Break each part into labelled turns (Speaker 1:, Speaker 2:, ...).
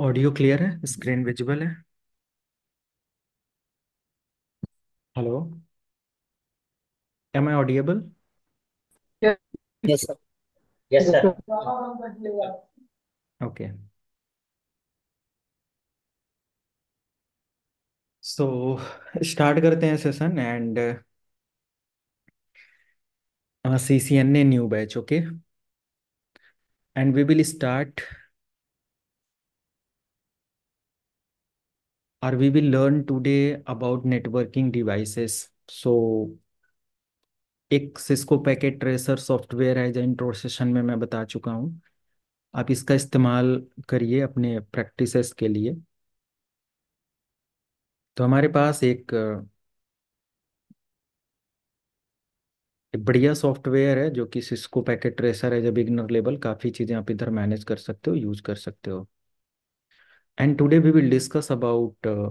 Speaker 1: Audio clear है screen visible है hello am I audible okay so start करते हैं session and C C N A new batch okay and we will start or we will learn today about networking devices. So एक Cisco packet tracer software है जो intro session में मैं बता चुका हूँ आप इसका इस्तेमाल करिए अपने प्रैक्टिसेस के लिए तो हमारे पास एक बढ़िया सॉफ्टवेयर है जो कि सिस्को पैकेट ट्रेसर है जब बिगनर लेवल काफ़ी चीज़ें आप इधर मैनेज कर सकते हो यूज कर सकते हो And today we will discuss about uh,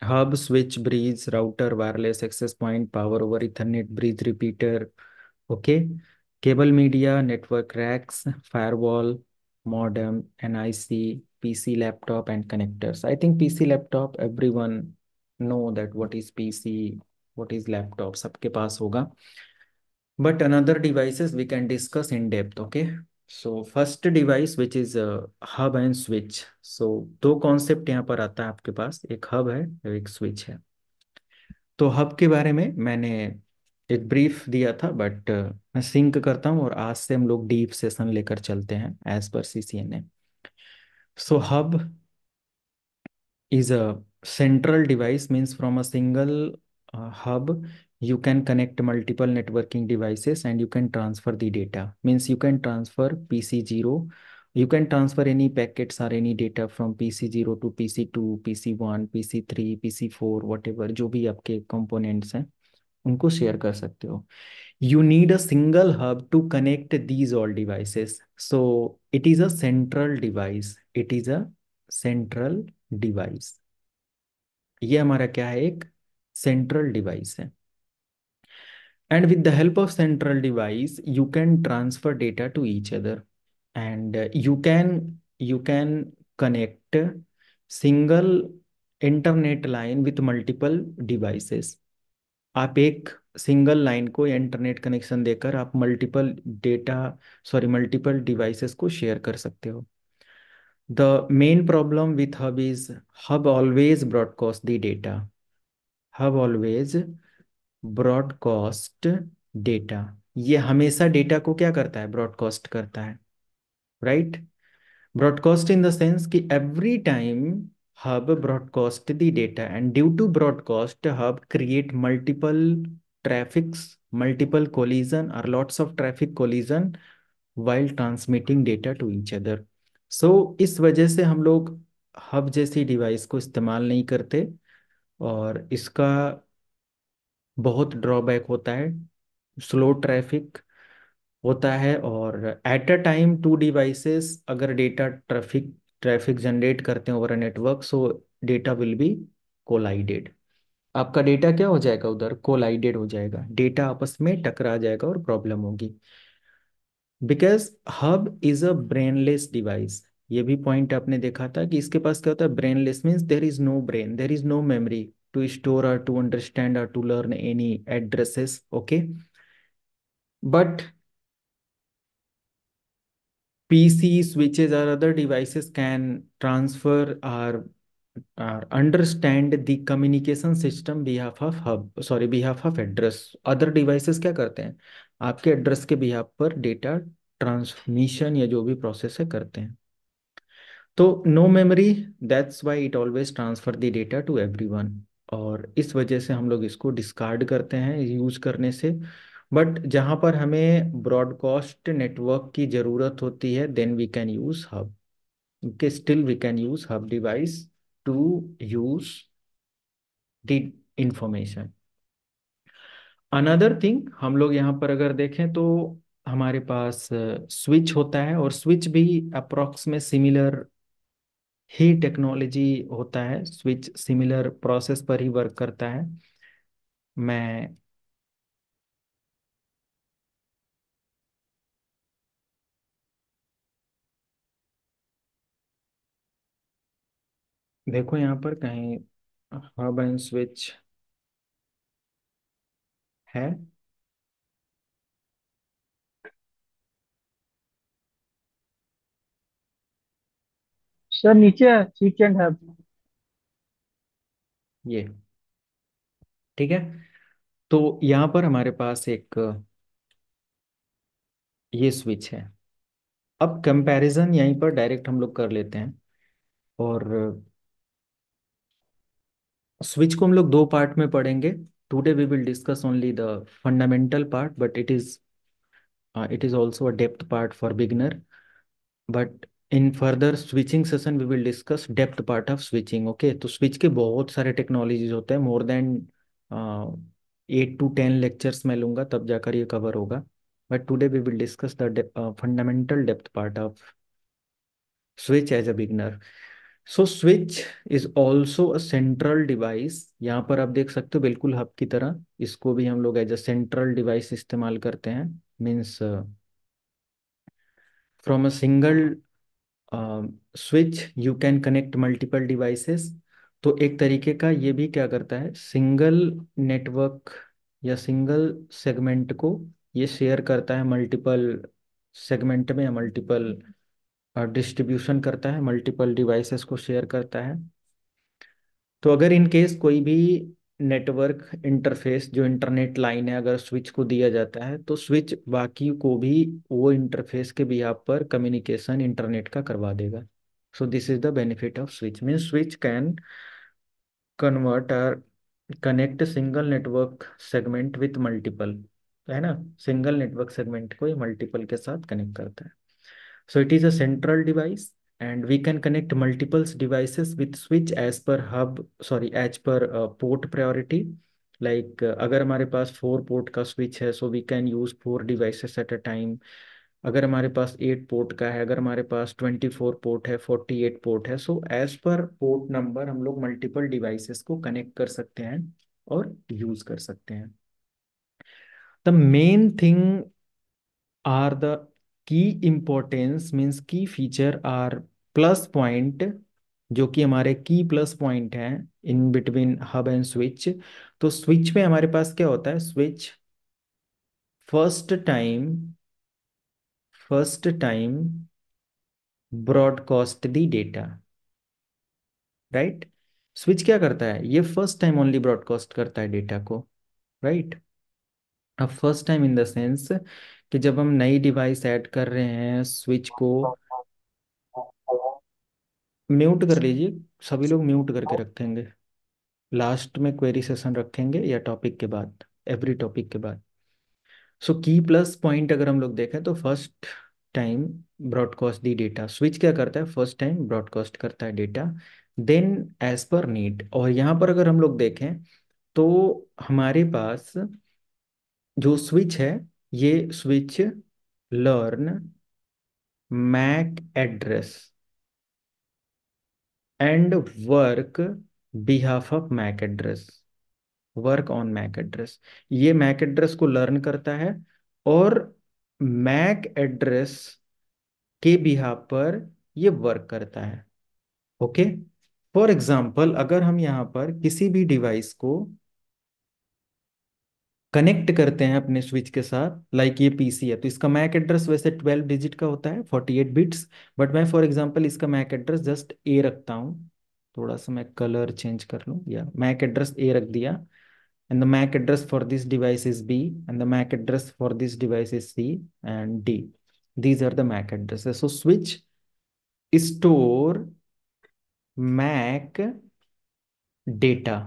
Speaker 1: hub, switch, bridge, router, wireless access point, power over ethernet, bridge repeater, okay, cable media, network racks, firewall, modem, NIC, PC laptop and connectors. I think PC laptop, everyone know that what is PC, what is laptop, sabke paas hoga. But another devices we can discuss in depth, okay. So first device which is hub and switch so दो concept यहाँ पर आता है आपके पास एक hub है एक switch है तो हब के बारे में मैंने एक ब्रीफ दिया था बट uh, मैं सिंक करता हूँ और आज से हम लोग डीप सेशन लेकर चलते हैं as per C C N A so hub is a central device means from a single hub you can connect multiple networking devices and you can transfer the data. Means you can transfer PC0, you can transfer any packets or any data from PC0 to PC2, PC1, PC3, PC4, whatever, jo bhi aapke components hain unko share kar sakte ho you need a single hub to connect these all devices so it is a central device it is a central device ये हमारा क्या है एक central device है And with the help of central device, you can transfer data to each other. And uh, you can you can connect single internet line with multiple devices आप एक single line को internet connection देकर आप multiple data sorry multiple devices को share कर सकते हो the main problem with hub is hub always broadcast the data hub always broadcast data ये हमेशा डेटा को क्या करता है ब्रॉडकास्ट करता है right broadcast in the sense कि every time hub broadcast the data and due to broadcast hub create multiple traffics multiple collision और lots of traffic collision while transmitting data to each other so इस वजह से हम लोग hub जैसी device को इस्तेमाल नहीं करते और इसका बहुत ड्रॉबैक होता है स्लो ट्रैफिक होता है और at a time two devices अगर डेटा ट्रैफिक ट्रैफिक जनरेट करते हैं over a network so data will be collided आपका डेटा क्या हो जाएगा उधर कोलाइडेड हो जाएगा डेटा आपस में टकरा जाएगा और प्रॉब्लम होगी because hub is a brainless device ये भी पॉइंट आपने देखा था कि इसके पास क्या होता है brainless means there is no brain there is no memory to store or to understand or to learn any addresses okay but pc switches or other devices can transfer or, or understand the communication system behalf of hub sorry behalf of address other devices kya karte hain aapke address ke behalf par data transmission ya jo bhi process hai karte hain तो no memory that's why it always transfer the data to everyone और इस वजह से हम लोग इसको discard करते हैं यूज करने से बट जहां पर हमें ब्रॉडकास्ट नेटवर्क की ज़रूरत होती है then we can use hub okay still we can use hub device to use the information another thing हम लोग यहाँ पर अगर देखें तो हमारे पास स्विच होता है और स्विच भी अप्रोक्स में सिमिलर ही टेक्नोलॉजी होता है स्विच सिमिलर प्रोसेस पर ही वर्क करता है मैं देखो यहाँ पर कहीं हब एंड स्विच है सर नीचे है सीट एंड ये ठीक है तो यहाँ पर हमारे पास एक ये स्विच है अब कंपैरिजन यहीं पर डायरेक्ट हम लोग कर लेते हैं और स्विच को हम लोग दो पार्ट में पढ़ेंगे today we will discuss only the fundamental part but it is it is also a depth part for beginner but in further switching session we will discuss depth part of switching okay तो switch के बहुत सारे technologies होते हैं more than eight to ten lectures मैं लूंगा तब जाकर ये कवर होगा but today we will discuss the fundamental depth part of switch as a beginner so switch is also a central device यहाँ पर आप देख सकते हो बिल्कुल हब की तरह इसको भी हम लोग एज अ सेंट्रल डिवाइस इस्तेमाल करते हैं means from a single switch you can connect multiple devices तो एक तरीके का ये भी क्या करता है सिंगल नेटवर्क या सिंगल सेगमेंट को ये शेयर करता है मल्टीपल सेगमेंट में या मल्टीपल डिस्ट्रीब्यूशन करता है मल्टीपल डिवाइसेस को शेयर करता है तो अगर इन केस कोई भी नेटवर्क इंटरफेस जो इंटरनेट लाइन है अगर स्विच को दिया जाता है तो स्विच बाकी को भी वो इंटरफेस के भी आप पर कम्युनिकेशन इंटरनेट का करवा देगा so this is the benefit of switch mean switch can convert or connect single network segment with multiple है ना सिंगल नेटवर्क सेगमेंट को मल्टीपल के साथ कनेक्ट करता है so it is a central device and we can connect multiples devices with switch as per hub sorry as per uh, port priority like uh, अगर हमारे पास फोर पोर्ट का switch है so we can use four devices at a time अगर हमारे पास eight port का है अगर हमारे पास ट्वेंटी फोर पोर्ट है फोर्टी एट पोर्ट है so as per port number हम लोग मल्टीपल डिवाइसेस को कनेक्ट कर सकते हैं और यूज कर सकते हैं the main thing are the key importance means key feature or plus point जो कि हमारे की प्लस पॉइंट हैं in between hub and switch तो स्विच में हमारे पास क्या होता है switch first time first time broadcast the data right switch क्या करता है ये फर्स्ट टाइम ओनली ब्रॉडकास्ट करता है डेटा को राइट अब first time in the sense कि जब हम नई डिवाइस ऐड कर रहे हैं स्विच को म्यूट कर लीजिए सभी लोग म्यूट करके रखेंगे लास्ट में क्वेरी सेशन रखेंगे या टॉपिक के बाद एवरी टॉपिक के बाद सो की प्लस पॉइंट अगर हम लोग देखें तो first time broadcast the data switch क्या करता है फर्स्ट टाइम ब्रॉडकास्ट करता है data then as per need और यहाँ पर अगर हम लोग देखें तो हमारे पास जो स्विच है ये switch learn MAC address and work behalf of MAC address work on MAC address ये मैक एड्रेस को लर्न करता है और मैक एड्रेस के बिहाफ पर ये वर्क करता है ओके फॉर एग्जाम्पल अगर हम यहां पर किसी भी डिवाइस को कनेक्ट करते हैं अपने स्विच के साथ लाइक like ये पीसी है तो इसका मैक एड्रेस वैसे 12 डिजिट का होता है 48 बिट्स बट मैं फॉर एग्जांपल इसका मैक एड्रेस जस्ट ए रखता हूँ थोड़ा सा मैं कलर चेंज कर लू या मैक एड्रेस ए रख दिया and the MAC address for this device is B and the MAC address for this device is C and D these are the MAC address so switch store MAC data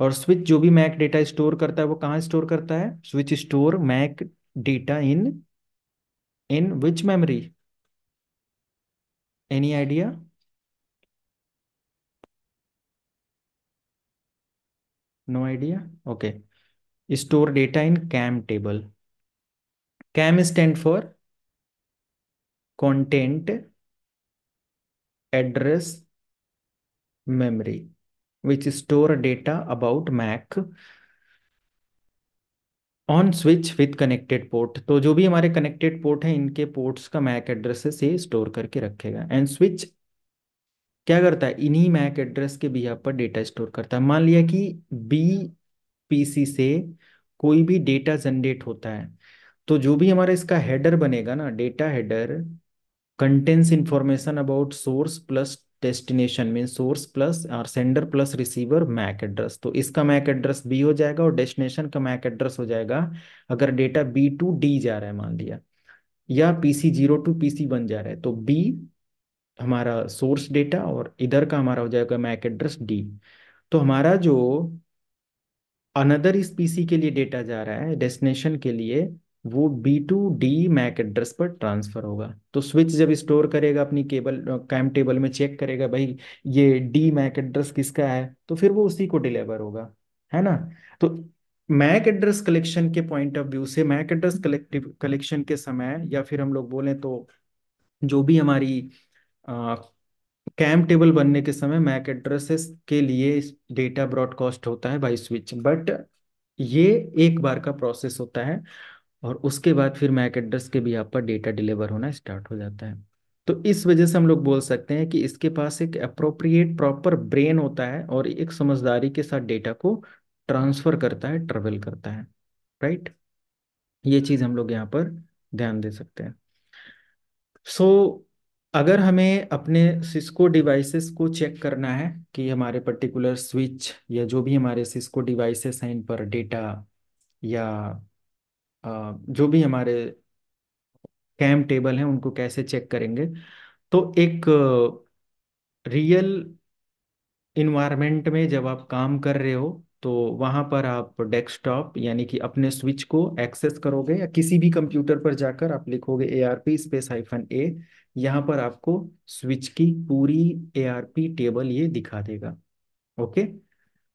Speaker 1: और switch जो भी Mac data store करता है वो कहाँ store करता है switch store MAC data in in which memory any idea no idea okay store data in CAM table CAM stand for content address memory which store data about Mac on switch with connected port. तो जो भी हमारे connected port है इनके ports का Mac addresses ये store करके रखेगा and switch क्या करता है इन्हीं मैक एड्रेस के बिहाफ पर डेटा स्टोर करता है मान लिया कि बी पीसी से कोई भी डेटा जनरेट होता है तो जो भी हमारा इसका हेडर बनेगा ना data header contains information about source plus destination में सोर्स प्लस और sender plus receiver MAC address तो इसका मैक एड्रेस बी हो जाएगा और डेस्टिनेशन का मैक एड्रेस हो जाएगा अगर डेटा बी टू डी जा रहा है मान लिया या PC zero two PC one जा रहा है तो बी हमारा सोर्स डेटा और इधर का हमारा हो जाएगा मैक एड्रेस डी तो हमारा जो अनदर इस पीसी के लिए डेटा जा रहा है डेस्टिनेशन के लिए वो B two D MAC address पर ट्रांसफर होगा तो स्विच जब स्टोर करेगा अपनी केबल कैम टेबल में चेक करेगा भाई ये डी मैक एड्रेस किसका है तो फिर वो उसी को डिलीवर होगा है ना तो मैक एड्रेस कलेक्शन के पॉइंट ऑफ व्यू से मैक एड्रेस कलेक्टिव कलेक्शन के समय या फिर हम लोग बोलें तो जो भी हमारी कैम टेबल बनने के समय मैक एड्रेसेस के लिए डेटा ब्रॉडकास्ट होता है बाई स्विच बट ये एक बार का प्रोसेस होता है और उसके बाद फिर मैक एड्रेस के भी आप पर डेटा डिलीवर होना स्टार्ट हो जाता है तो इस वजह से हम लोग बोल सकते हैं कि इसके पास एक अप्रोप्रिएट प्रॉपर ब्रेन होता है और एक समझदारी के साथ डेटा को ट्रांसफर करता है ट्रेवल करता है राइट ये चीज हम लोग यहाँ पर ध्यान दे सकते हैं सो so, अगर हमें अपने सिस्को डिवाइसेस को चेक करना है कि हमारे पर्टिकुलर स्विच या जो भी हमारे सिस्को डिवाइसेस हैं इन पर डेटा या जो भी हमारे कैम टेबल हैं उनको कैसे चेक करेंगे तो एक रियल इन्वायरमेंट में जब आप काम कर रहे हो तो वहाँ पर आप डेस्कटॉप यानी कि अपने स्विच को एक्सेस करोगे या किसी भी कंप्यूटर पर जाकर आप लिखोगे A R P space hyphen A यहाँ पर आपको स्विच की पूरी ए आर पी टेबल ये दिखा देगा ओके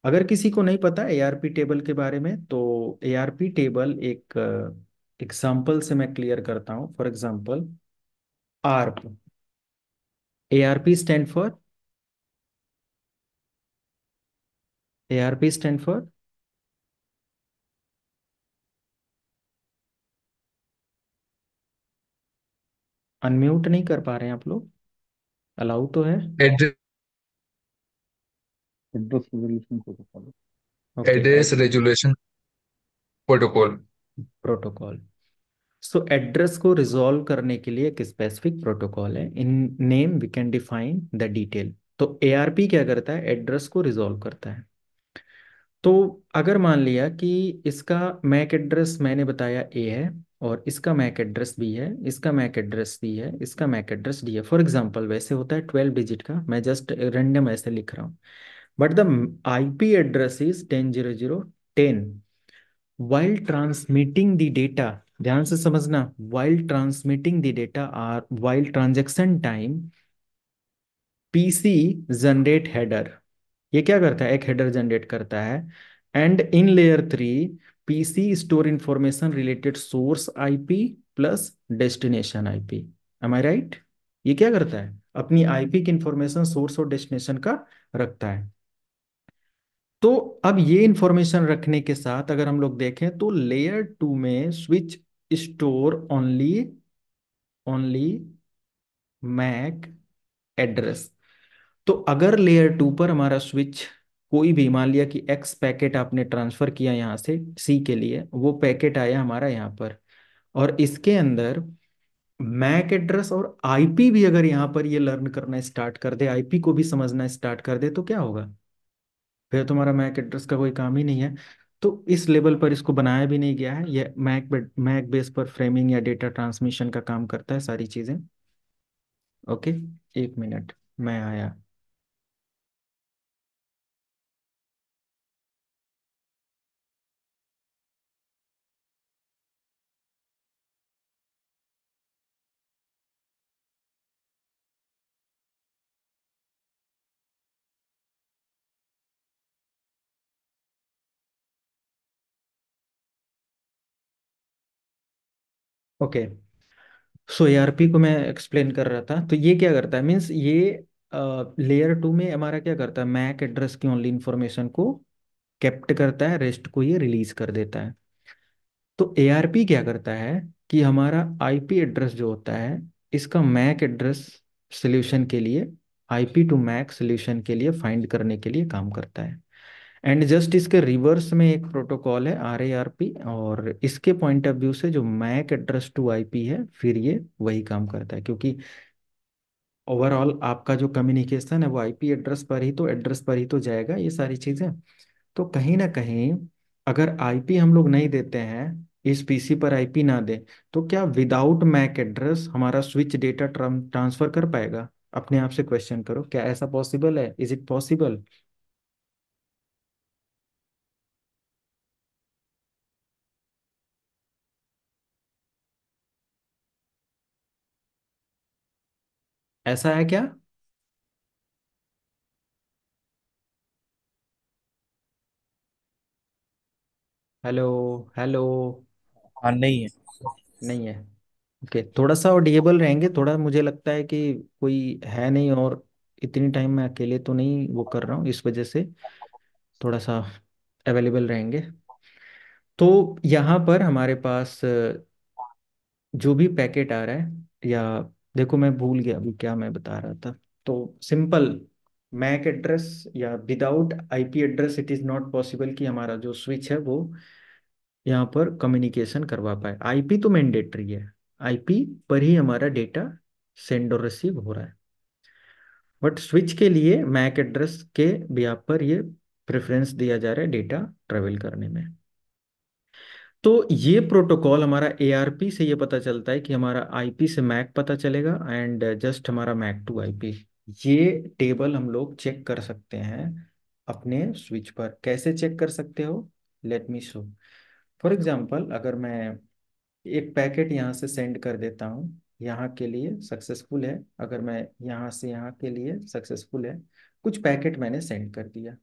Speaker 1: अगर किसी को नहीं पता ए आर पी टेबल के बारे में तो तो एआरपी टेबल एक एग्जाम्पल से मैं क्लियर करता हूं for example ARP ARP stand for ARP stand for unmute नहीं कर पा रहे हैं आप लोग अलाउ तो है address resolution protocol protocol so address को रिजोल्व करने के लिए एक स्पेसिफिक प्रोटोकॉल है in name we can define the detail तो एआरपी क्या करता है एड्रेस को रिजोल्व करता है तो अगर मान लिया कि इसका मैक एड्रेस मैंने बताया ए है और इसका मैक एड्रेस बी है इसका मैक एड्रेस सी है इसका मैक एड्रेस डी है फॉर एग्जाम्पल वैसे होता है ट्वेल्व डिजिट का मैं जस्ट रेंडम ऐसे लिख रहा हूँ but the P address is ten zero zero ten while transmitting the data ध्यान से समझना while transmitting the data or while transaction time PC generate header ये क्या करता है एक हेडर जनरेट करता है and in layer three PC store information related source IP plus destination IP am I right ये क्या करता है अपनी आईपी की इंफॉर्मेशन सोर्स और डेस्टिनेशन का रखता है तो अब ये इंफॉर्मेशन रखने के साथ अगर हम लोग देखें तो लेयर टू में switch store only only MAC address तो अगर लेयर टू पर हमारा स्विच कोई भी मान लिया कि एक्स पैकेट आपने ट्रांसफर किया यहां से सी के लिए वो पैकेट आया हमारा यहां पर और इसके अंदर मैक एड्रेस और आईपी भी अगर यहां पर ये लर्न करना स्टार्ट कर दे आईपी को भी समझना स्टार्ट कर दे तो क्या होगा फिर तुम्हारा मैक एड्रेस का कोई काम ही नहीं है तो इस लेवल पर इसको बनाया भी नहीं गया है ये मैक मैक बेस पर फ्रेमिंग या डेटा ट्रांसमिशन का काम करता है सारी चीज़ें ओके एक मिनट मैं आया ओके सो एआरपी को मैं एक्सप्लेन कर रहा था तो ये क्या करता है मीन्स ये लेयर टू में हमारा क्या करता है मैक एड्रेस की ओनली इंफॉर्मेशन को कैप्ट करता है रेस्ट को ये रिलीज कर देता है तो एआरपी क्या करता है कि हमारा आईपी एड्रेस जो होता है इसका मैक एड्रेस सोल्यूशन के लिए आईपी टू मैक सोल्यूशन के लिए फाइंड करने के लिए काम करता है एंड जस्ट इसके रिवर्स में एक प्रोटोकॉल है आर ए आर पी और इसके पॉइंट ऑफ व्यू से जो MAC address to I P है फिर ये वही काम करता है क्योंकि ओवरऑल आपका जो कम्युनिकेशन है वो आईपी एड्रेस पर ही तो एड्रेस पर ही तो जाएगा ये सारी चीज़ें तो कहीं ना कहीं अगर आईपी हम लोग नहीं देते हैं इस पीसी पर आईपी ना दे तो क्या विदाउट मैक एड्रेस हमारा स्विच डेटा ट्रांसफर कर पाएगा अपने आप से क्वेश्चन करो क्या ऐसा पॉसिबल है इज इट पॉसिबल ऐसा है क्या हेलो हेलो हाँ नहीं है नहीं है ओके थोड़ा सा ऑडिएबल रहेंगे थोड़ा मुझे लगता है कि कोई है नहीं और इतनी टाइम मैं अकेले तो नहीं वो कर रहा हूँ इस वजह से थोड़ा सा अवेलेबल रहेंगे तो यहाँ पर हमारे पास जो भी पैकेट आ रहा है या देखो मैं भूल गया अभी क्या मैं बता रहा था तो सिंपल मैक एड्रेस या without IP address it is not possible कि हमारा जो स्विच है वो यहाँ पर कम्युनिकेशन करवा पाए आईपी तो मैंडेटरी है आईपी पर ही हमारा डेटा सेंड और रिसीव हो रहा है बट स्विच के लिए मैक एड्रेस के भी आप पर ये प्रेफरेंस दिया जा रहा है डेटा ट्रेवल करने में तो ये प्रोटोकॉल हमारा ए से ये पता चलता है कि हमारा आईपी से मैक पता चलेगा एंड जस्ट हमारा मैक टू आईपी ये टेबल हम लोग चेक कर सकते हैं अपने स्विच पर कैसे चेक कर सकते हो let me show for example अगर मैं एक पैकेट यहाँ से सेंड कर देता हूँ यहाँ के लिए सक्सेसफुल है अगर मैं यहाँ से यहाँ के लिए सक्सेसफुल है कुछ पैकेट मैंने सेंड कर दिया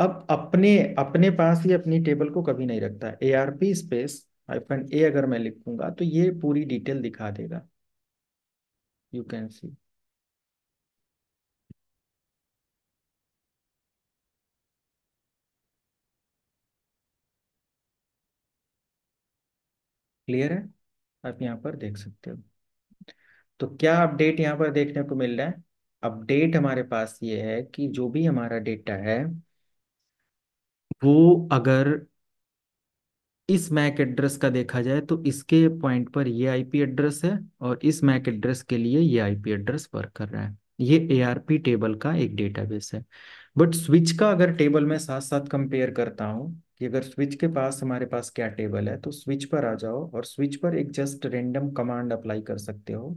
Speaker 1: अब अपने अपने पास ही अपनी टेबल को कभी नहीं रखता A R P space hyphen A अगर मैं लिखूंगा तो ये पूरी डिटेल दिखा देगा यू कैन सी क्लियर है आप यहाँ पर देख सकते हो तो क्या अपडेट यहाँ पर देखने को मिल रहा है अपडेट हमारे पास ये है कि जो भी हमारा डेटा है वो अगर इस मैक एड्रेस का देखा जाए तो इसके पॉइंट पर ये आईपी एड्रेस है और इस मैक एड्रेस के लिए ये आईपी एड्रेस वर्क कर रहा है ये एआरपी टेबल का एक डेटाबेस है बट स्विच का अगर टेबल में साथ साथ कंपेयर करता हूँ कि अगर स्विच के पास हमारे पास क्या टेबल है तो स्विच पर आ जाओ और स्विच पर एक जस्ट रेंडम कमांड अप्लाई कर सकते हो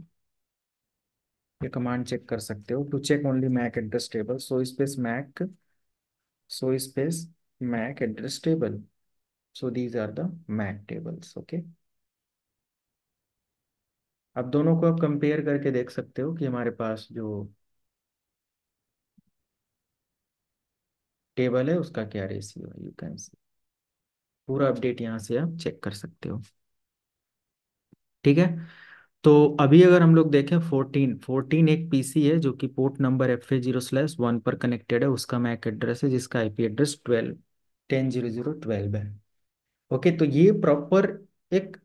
Speaker 1: ये कमांड चेक कर सकते हो to check only MAC address table so space MAC so space MAC address table. So these are the MAC tables. Okay. अब दोनों को आप कंपेयर करके देख सकते हो कि हमारे पास जो टेबल है उसका क्या रेशियो है यू कैन सी पूरा अपडेट यहाँ से आप चेक कर सकते हो ठीक है तो अभी अगर हम लोग देखें फोर्टीन फोर्टीन एक पीसी है जो कि port number F A zero slash one पर कनेक्टेड है उसका मैक एड्रेस है जिसका IP address twelve ten zero zero twelve है ओके तो ये प्रॉपर एक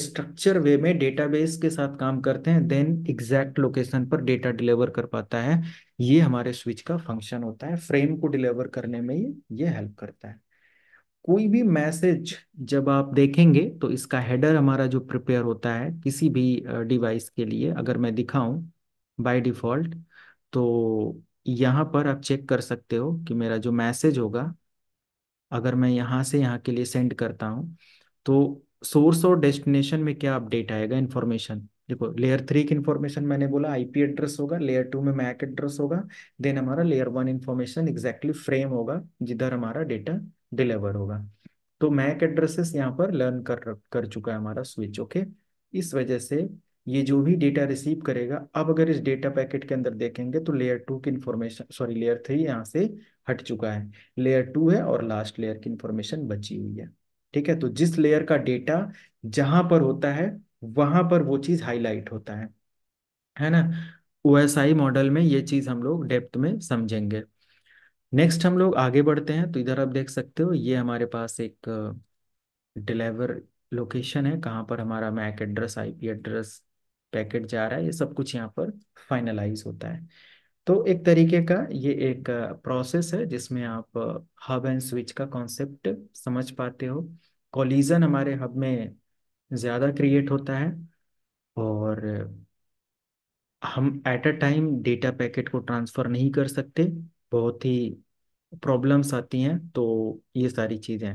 Speaker 1: स्ट्रक्चर वे में डेटाबेस के साथ काम करते हैं देन एग्जैक्ट लोकेशन पर डेटा डिलीवर कर पाता है ये हमारे स्विच का फंक्शन होता है फ्रेम को डिलीवर करने में ये ये हेल्प करता है कोई भी मैसेज जब आप देखेंगे तो इसका हेडर हमारा जो प्रिपेयर होता है किसी भी डिवाइस के लिए अगर मैं दिखाऊं बाय डिफॉल्ट तो यहाँ पर आप चेक कर सकते हो कि मेरा जो मैसेज होगा अगर मैं यहाँ से यहाँ के लिए सेंड करता हूँ तो सोर्स और डेस्टिनेशन में क्या अपडेट आएगा इन्फॉर्मेशन देखो लेयर थ्री की इन्फॉर्मेशन मैंने बोला आईपी एड्रेस होगा लेयर टू में मैक एड्रेस होगा देन हमारा layer one information exactly frame होगा जिधर हमारा डेटा डिलीवर होगा तो मैक एड्रेसेस यहाँ पर लर्न कर कर चुका है हमारा स्विच ओके इस वजह से ये जो भी डेटा रिसीव करेगा अब अगर इस डेटा पैकेट के अंदर देखेंगे तो लेयर टू की इन्फॉर्मेशन सॉरी लेयर थ्री यहाँ से हट चुका है लेयर टू है और लास्ट लेयर की इंफॉर्मेशन बची हुई है ठीक है तो जिस लेयर का डेटा जहां पर होता है वहां पर वो चीज हाईलाइट होता है है ना ओएसआई मॉडल में ये चीज हम लोग डेप्थ में समझेंगे नेक्स्ट हम लोग आगे बढ़ते हैं तो इधर आप देख सकते हो ये हमारे पास एक डिलीवर लोकेशन है कहाँ पर हमारा MAC address IP address packet जा रहा है ये सब कुछ यहाँ पर फाइनलाइज होता है तो एक तरीके का ये एक प्रोसेस है जिसमें आप हब एंड स्विच का कॉन्सेप्ट समझ पाते हो कॉलिजन हमारे हब में ज़्यादा क्रिएट होता है और हम at a time data packet को ट्रांसफ़र नहीं कर सकते बहुत ही प्रॉब्लम्स आती हैं तो ये सारी चीज़ें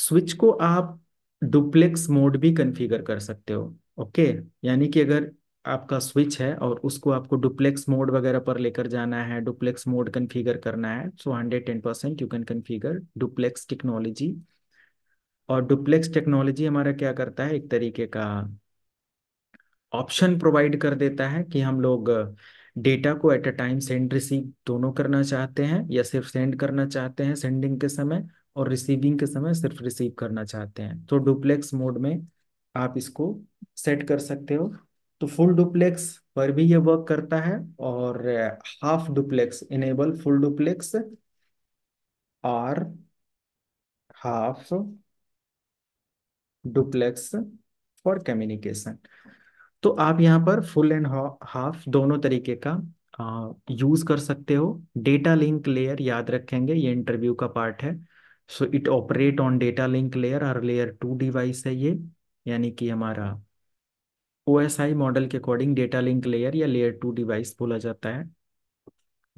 Speaker 1: स्विच को आप डुप्लेक्स मोड भी कॉन्फ़िगर कर सकते हो ओके यानी कि अगर आपका स्विच है और उसको आपको डुप्लेक्स मोड वगैरह पर लेकर जाना है डुप्लेक्स मोड कन्फिगर करना है so hundred ten percent you can configure duplex technology और डुप्लेक्स टेक्नोलॉजी हमारा क्या करता है एक तरीके का ऑप्शन प्रोवाइड कर देता है कि हम लोग डेटा uh, को at a time send receive दोनों करना चाहते हैं या सिर्फ सेंड करना चाहते हैं सेंडिंग के समय और रिसीविंग के समय सिर्फ रिसीव करना चाहते हैं तो डुप्लेक्स मोड में आप इसको सेट कर सकते हो तो फुल डुप्लेक्स पर भी ये वर्क करता है और half duplex enable full duplex और हाफ डुप्लेक्स फॉर कम्युनिकेशन तो आप यहाँ पर फुल एंड हाफ दोनों तरीके का यूज uh, कर सकते हो डेटा लिंक लेयर याद रखेंगे ये इंटरव्यू का पार्ट है so it operate on data link layer और लेयर टू डिवाइस है ये यानी कि हमारा ओएसआई मॉडल के अकॉर्डिंग डेटा लिंक लेयर या लेयर टू डिवाइस बोला जाता है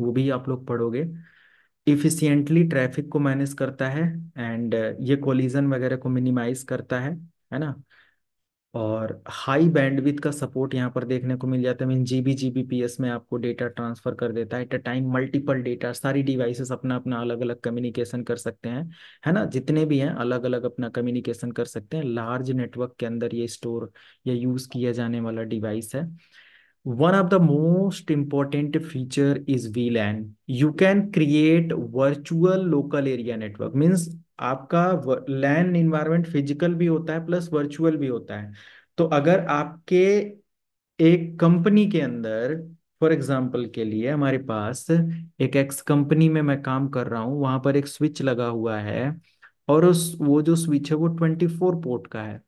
Speaker 1: वो भी आप लोग पढ़ोगे इफिशियंटली ट्रैफिक को मैनेज करता है एंड ये कोलिजन वगैरह को मिनिमाइज करता है है ना और हाई बैंडविथ का सपोर्ट यहाँ पर देखने को मिल जाता है मीन जीबी जीबीपीएस में आपको डेटा ट्रांसफर कर देता है at a time multiple data सारी डिवाइसेस अपना अपना अलग अलग कम्युनिकेशन कर सकते हैं है ना जितने भी हैं अलग अलग अपना कम्युनिकेशन कर सकते हैं लार्ज नेटवर्क के अंदर ये स्टोर या यूज किया जाने वाला डिवाइस है one of the most most feature is V vlan you can create virtual local area network means आपका लैंड इन्वायरमेंट फिजिकल भी होता है प्लस वर्चुअल भी होता है तो अगर आपके एक कंपनी के अंदर फॉर एग्जाम्पल के लिए हमारे पास एक एक्स कंपनी में मैं काम कर रहा हूँ वहां पर एक स्विच लगा हुआ है और उस वो जो स्विच है वो ट्वेंटी फोर पोर्ट का है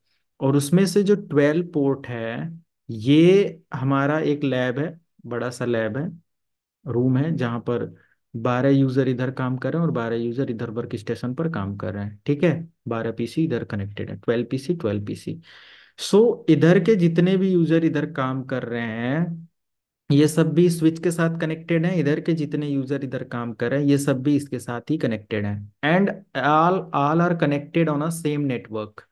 Speaker 1: और उसमें से जो ट्वेल्व पोर्ट है ये हमारा एक लैब है बड़ा सा लैब है रूम है जहां पर बारह यूजर इधर काम कर रहे हैं और बारह यूजर इधर वर्क स्टेशन पर काम कर रहे हैं ठीक है बारह पीसी इधर कनेक्टेड है twelve PC twelve PC so इधर के जितने भी यूजर इधर काम कर रहे हैं ये सब भी स्विच के साथ कनेक्टेड हैं इधर के जितने यूजर इधर काम कर रहे हैं ये सब भी इसके साथ ही कनेक्टेड हैं and all all are connected on a same network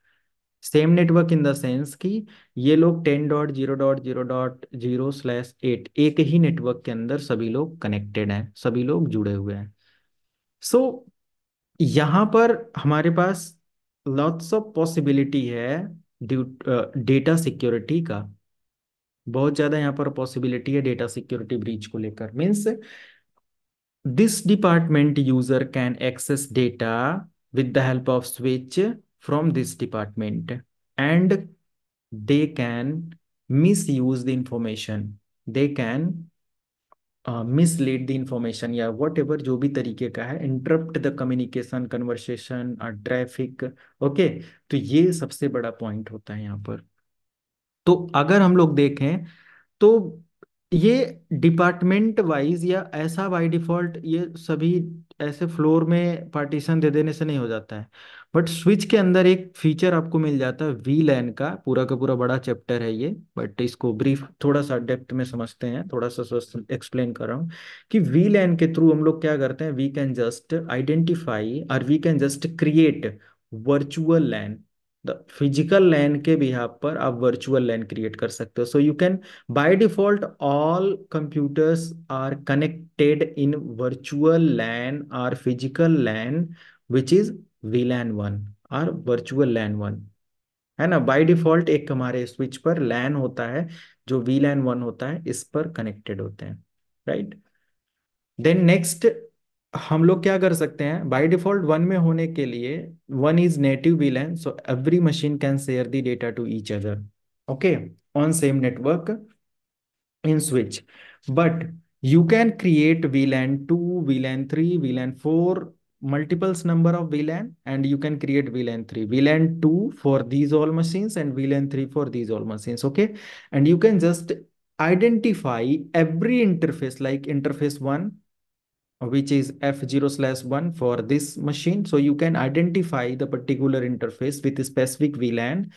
Speaker 1: same network in the sense कि ये लोग ten dot zero dot zero dot zero slash eight एक ही नेटवर्क के अंदर सभी लोग कनेक्टेड हैं सभी लोग जुड़े हुए हैं सो so, यहाँ पर हमारे पास लॉट्स ऑफ पॉसिबिलिटी है डेटा सिक्योरिटी uh, का बहुत ज़्यादा यहाँ पर पॉसिबिलिटी है डेटा सिक्योरिटी ब्रीच को लेकर means this department user can access data with the help of switch from this department and they can misuse the information they can mislead the information या whatever जो भी तरीके का है interrupt the communication conversation और traffic okay तो ये सबसे बड़ा पॉइंट होता है यहाँ पर तो अगर हम लोग देखें तो ये डिपार्टमेंट वाइज या ऐसा बाय डिफॉल्ट ये सभी ऐसे फ्लोर में पार्टीशन दे देने से नहीं हो जाता है बट स्विच के अंदर एक फीचर आपको मिल जाता है वी लैन का पूरा का पूरा बड़ा चैप्टर है ये बट इसको ब्रीफ थोड़ा सा डेप्थ में समझते हैं थोड़ा सा एक्सप्लेन कर रहा हूँ कि वी लैन के थ्रू हम लोग क्या करते हैं वी कैन जस्ट आइडेंटिफाई और we can just create virtual LAN the physical LAN के भी बिहाफ पर आप वर्चुअल लैन क्रिएट कर सकते हो so you can by default all computers are connected in virtual LAN or physical LAN which is V LAN one or virtual LAN one है ना by default एक हमारे स्विच पर लैन होता है जो वी लैंड वन होता है इस पर कनेक्टेड होते हैं राइट देन नेक्स्ट हम लोग क्या कर सकते हैं बाई डिफॉल्ट वन में होने के लिए one is native VLAN so every machine can share the data to each other okay on same network in switch but you can create V VLAN two V LAN three V LAN four multiples number of VLAN and you can create V VLAN three V VLAN two for these all machine and V LAN three for these all machine okay and you can just identify every interface like interface one which is F0 slash 1 for this machine. So you can identify the particular interface with a specific VLAN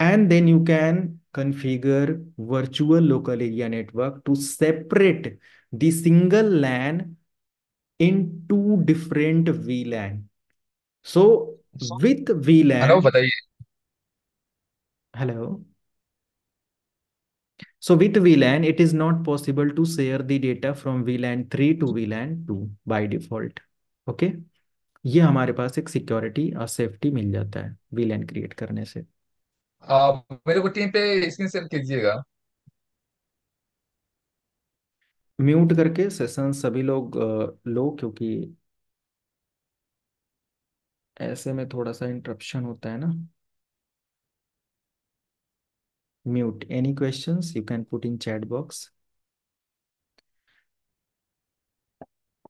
Speaker 1: and then you can configure virtual local area network to separate the single LAN into different VLAN. So with VLAN... Hello, Hello. So with VLAN, it is not possible to share the data from VLAN 3 to VLAN 2 by default. Okay. ये हमारे पास एक security और safety मिल जाता है वीलैन create करने से आ, मेरे को टीम पे स्क्रीन शेयर कीजिएगा म्यूट करके सेशन सभी लोग लो क्योंकि ऐसे में थोड़ा सा इंटरप्शन होता है ना mute. Any questions you can put in chat box.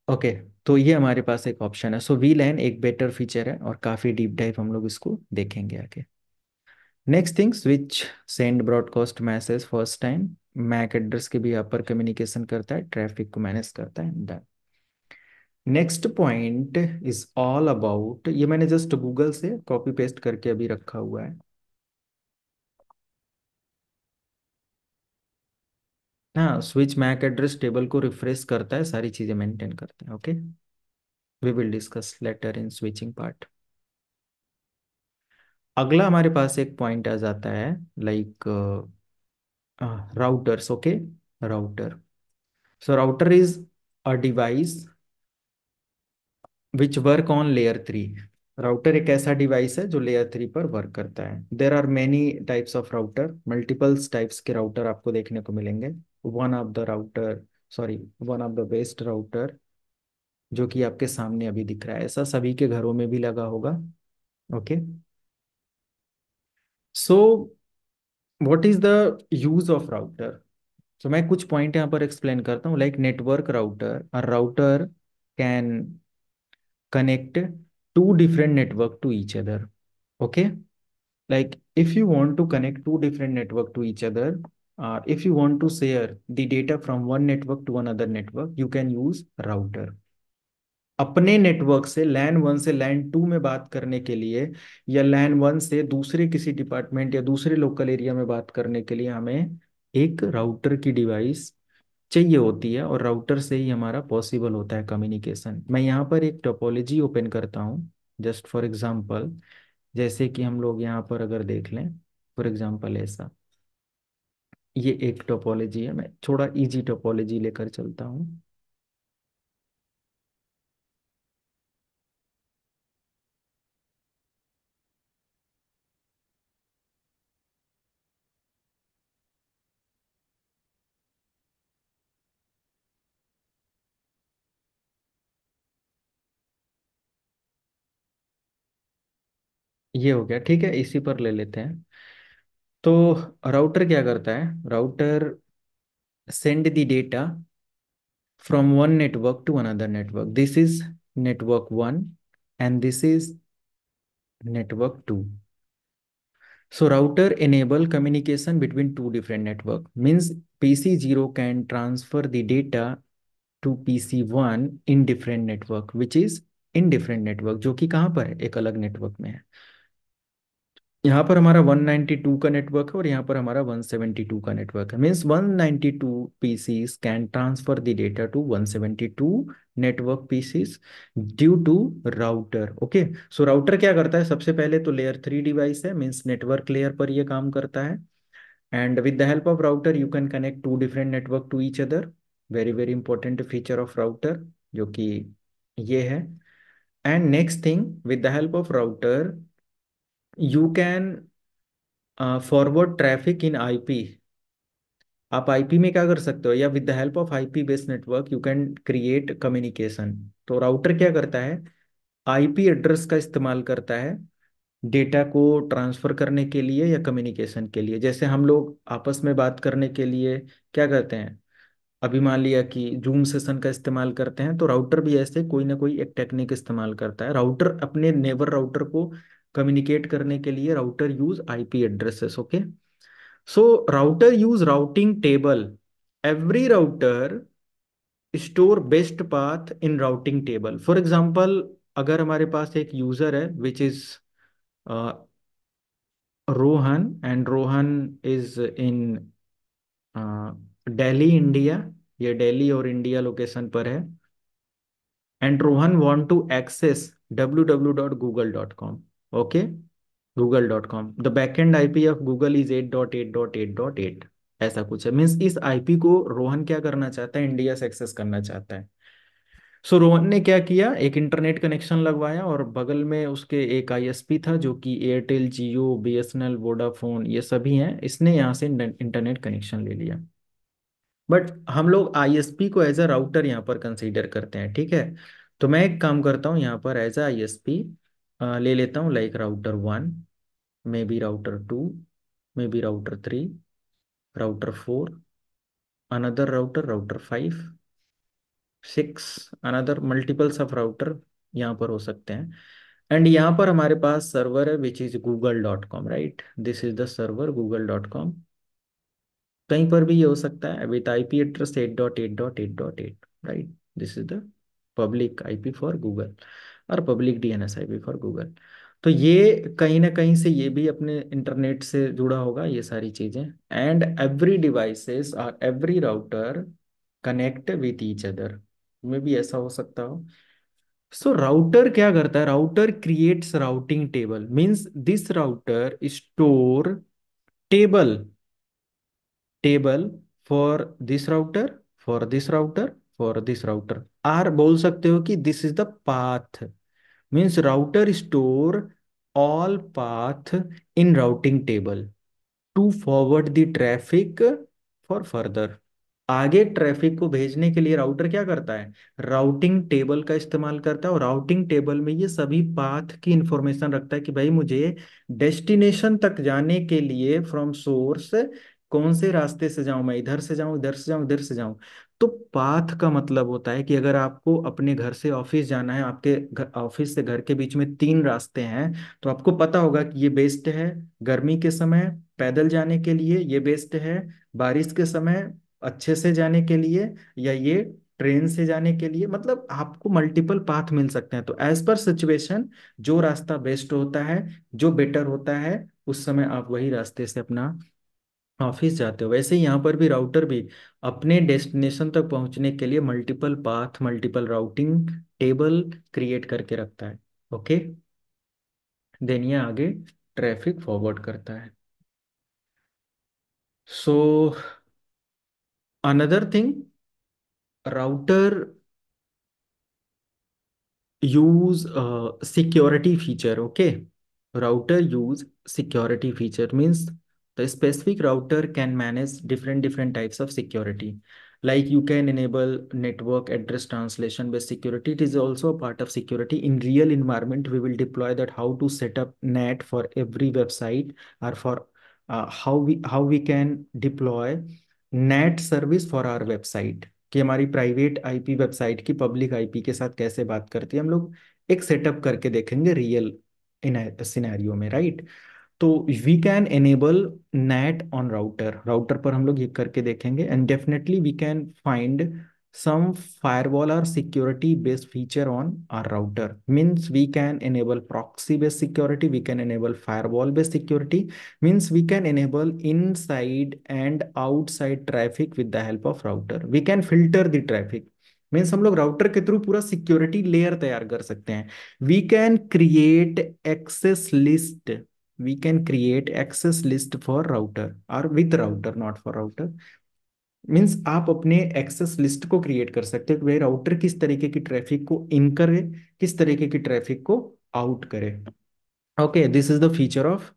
Speaker 1: Okay okay, तो ये हमारे पास एक ऑप्शन है सो वी लैन एक बेटर फीचर है और काफ़ी डीप डाइव हम लोग इसको देखेंगे आगे next thing switch send broadcast message first time MAC address के भी यहाँ पर कम्युनिकेशन करता है ट्रैफिक को मैनेज करता है done next point is all about ये मैंने जस्ट गूगल से कॉपी पेस्ट करके अभी रखा हुआ है हाँ स्विच मैक एड्रेस टेबल को रिफ्रेश करता है सारी चीज़ें मेंटेन करता है okay we will discuss later in switching part अगला हमारे पास एक पॉइंट आ जाता है like routers okay router so router is a device which work on layer three router एक ऐसा डिवाइस है जो लेयर थ्री पर वर्क करता है there are many types of router multiples types के राउटर आपको देखने को मिलेंगे one of the router sorry one of the best router जो कि आपके सामने अभी दिख रहा है ऐसा सभी के घरों में भी लगा होगा okay so what is the use of router so मैं कुछ पॉइंट यहाँ पर एक्सप्लेन करता हूँ like network router router can connect to different network to each other okay like if you want to connect to different network to each other uh, if you want to share the data from one network to another network you can use router अपने network से LAN one से लैन to में बात करने के लिए या लैन one से दूसरे किसी डिपार्टमेंट या दूसरे लोकल एरिया में बात करने के लिए हमें एक राउटर की डिवाइस चाहिए होती है और राउटर से ही हमारा पॉसिबल होता है कम्युनिकेशन मैं यहाँ पर एक टोपोलॉजी ओपन करता हूँ जस्ट फॉर एग्जाम्पल जैसे कि हम लोग यहाँ पर अगर देख लें फॉर एग्जाम्पल ऐसा ये एक टोपोलॉजी है मैं थोड़ा इजी टोपोलॉजी लेकर चलता हूं ये हो गया ठीक है इसी पर ले लेते हैं तो राउटर क्या करता है router send the data from one network to another network this is network one and this is network two so router enable communication between two different network means P C zero can transfer the data to P C one in different network which is in different network जो कि कहां पर है एक अलग network में है यहाँ पर हमारा 192 का नेटवर्क है और यहाँ पर हमारा 172 का नेटवर्क है means 192 PCs can transfer the data to 172 network PCs due to router okay so router क्या करता है सबसे पहले तो लेयर थ्री डिवाइस है मीन्स नेटवर्क लेयर पर यह काम करता है and with the help of router you can connect to different network to each other very very important feature of router जो कि ये है and next thing with the help of router you can forward traffic in IP आप IP में क्या कर सकते हो या with the help of IP based network you can create communication तो राउटर क्या करता है आईपी एड्रेस का इस्तेमाल करता है डेटा को ट्रांसफर करने के लिए या कम्युनिकेशन के लिए जैसे हम लोग आपस में बात करने के लिए क्या करते हैं अभी मान लिया कि जूम सेशन का इस्तेमाल करते हैं तो राउटर भी ऐसे कोई ना कोई एक टेक्निक इस्तेमाल करता है राउटर अपने नेबर राउटर को कम्युनिकेट करने के लिए router use IP addresses okay so router use routing table every router store best path in routing table for example अगर हमारे पास एक यूजर है which is Rohan and Rohan is in Delhi India ये दिल्ली और इंडिया लोकेशन पर है and Rohan want to access www.google.com okay google.com the backend ip of google is 8.8.8.8 ऐसा कुछ है मीन्स इस आईपी को रोहन क्या करना चाहता है इंडिया से एक्सेस करना चाहता है सो so, रोहन ने क्या किया एक इंटरनेट कनेक्शन लगवाया और बगल में उसके एक आईएसपी था जो कि एयरटेल जियो बीएसएनएल वोडाफोन ये सभी हैं इसने यहाँ से इंटरनेट कनेक्शन ले लिया बट हम लोग आईएसपी को एज अ राउटर यहाँ पर कंसीडर करते हैं ठीक है तो मैं एक काम करता हूँ यहाँ पर एज अ आईएसपी ले लेता हूँ like router one maybe router two maybe router three router four another router router five six another multiples of router यहाँ पर हो सकते हैं एंड यहाँ पर हमारे पास सर्वर है which is Google dot com right this is the server Google dot com कहीं पर भी ये हो सकता है with I P address eight dot eight dot eight dot eight right this is the public I P for Google और public DNS IP for Google तो ये हम्म। कहीं ना कहीं से ये भी अपने इंटरनेट से जुड़ा होगा ये सारी चीजें एंड एवरी डिवाइसेस और every router connect with each other में भी ऐसा हो सकता हो सो so, राउटर क्या करता है router creates routing table means this router store table table for this router for this router for this router or बोल सकते हो कि this is the path means router store all path in routing table to forward the traffic for further आगे traffic को भेजने के लिए router क्या करता है राउटिंग टेबल का इस्तेमाल करता है और राउटिंग टेबल में ये सभी पाथ की इंफॉर्मेशन रखता है कि भाई मुझे डेस्टिनेशन तक जाने के लिए फ्रॉम सोर्स कौन से रास्ते से जाऊं मैं इधर से जाऊं इधर से जाऊं इधर से जाऊं तो पाथ का मतलब होता है कि अगर आपको अपने घर से ऑफिस जाना है आपके ऑफिस से घर के बीच में तीन रास्ते हैं तो आपको पता होगा कि ये बेस्ट है गर्मी के समय पैदल जाने के लिए ये बेस्ट है बारिश के समय अच्छे से जाने के लिए या ये ट्रेन से जाने के लिए मतलब आपको मल्टीपल पाथ मिल सकते हैं तो एज पर सिचुएशन जो रास्ता बेस्ट होता है जो बेटर होता है उस समय आप वही रास्ते से अपना ऑफिस जाते हो वैसे यहाँ पर भी राउटर भी अपने डेस्टिनेशन तक पहुंचने के लिए multiple path multiple routing table create करके रखता है ओके देन ये आगे ट्रैफिक फॉरवर्ड करता है so another thing router use security feature okay router use security feature means The specific router can manage different different types of security. Like you can enable network address translation based security. It is also a part of security. In real environment, we will deploy that how to set up NAT for every website or for uh, how we how we can deploy NAT service for our website. कि हमारी private IP website की public IP के साथ कैसे बात करती है हम लोग एक सेटअप करके देखेंगे रियल सिनेरियो में राइट तो we can enable NAT on router router पर हम लोग ये करके देखेंगे and definitely we can find some firewall or security based feature on our router means we can enable proxy based security we can enable firewall based security means we can enable inside and outside traffic with the help of router we can filter the traffic means हम लोग router के through पूरा security layer तैयार कर सकते हैं we can create access list we can create access list for router or with router not for router means आप अपने एक्सेस लिस्ट को क्रिएट कर सकते हो कि भाई किस तरीके की ट्रैफिक को इन करे किस तरीके की ट्रैफिक को आउट करे okay this is the feature of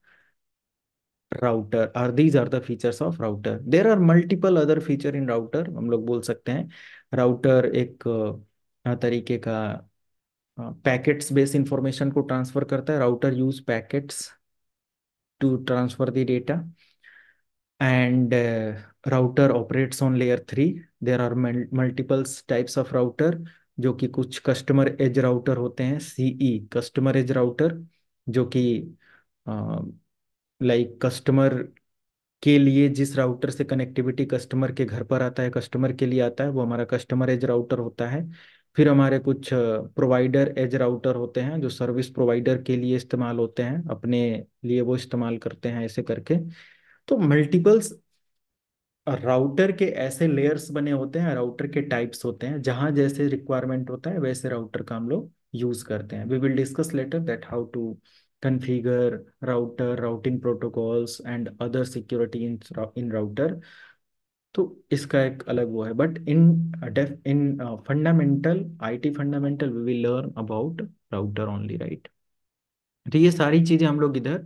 Speaker 1: router or these are the features of router there are multiple other feature in router हम लोग बोल सकते हैं राउटर एक तरीके का पैकेट्स बेस्ड इंफॉर्मेशन को ट्रांसफर करता है router use packets to transfer the data and uh, router operates on layer 3 there are multiple types of router जो कि कुछ कस्टमर एज राउटर होते हैं सीई कस्टमर एज राउटर जो कि लाइक कस्टमर के लिए जिस राउटर से कनेक्टिविटी कस्टमर के घर पर आता है कस्टमर के लिए आता है वो हमारा कस्टमर एज राउटर होता है फिर हमारे कुछ प्रोवाइडर एज राउटर होते हैं जो सर्विस प्रोवाइडर के लिए इस्तेमाल होते हैं अपने लिए वो इस्तेमाल करते हैं ऐसे करके तो मल्टीपल्स राउटर के ऐसे लेयर्स बने होते हैं राउटर के टाइप्स होते हैं जहां जैसे रिक्वायरमेंट होता है वैसे राउटर का हम लोग यूज करते हैं we will discuss later that how to configure router routing protocols and other security in router तो इसका एक अलग वो है but in def in fundamental IT fundamental we will learn about router only right तो ये सारी चीजें हम लोग इधर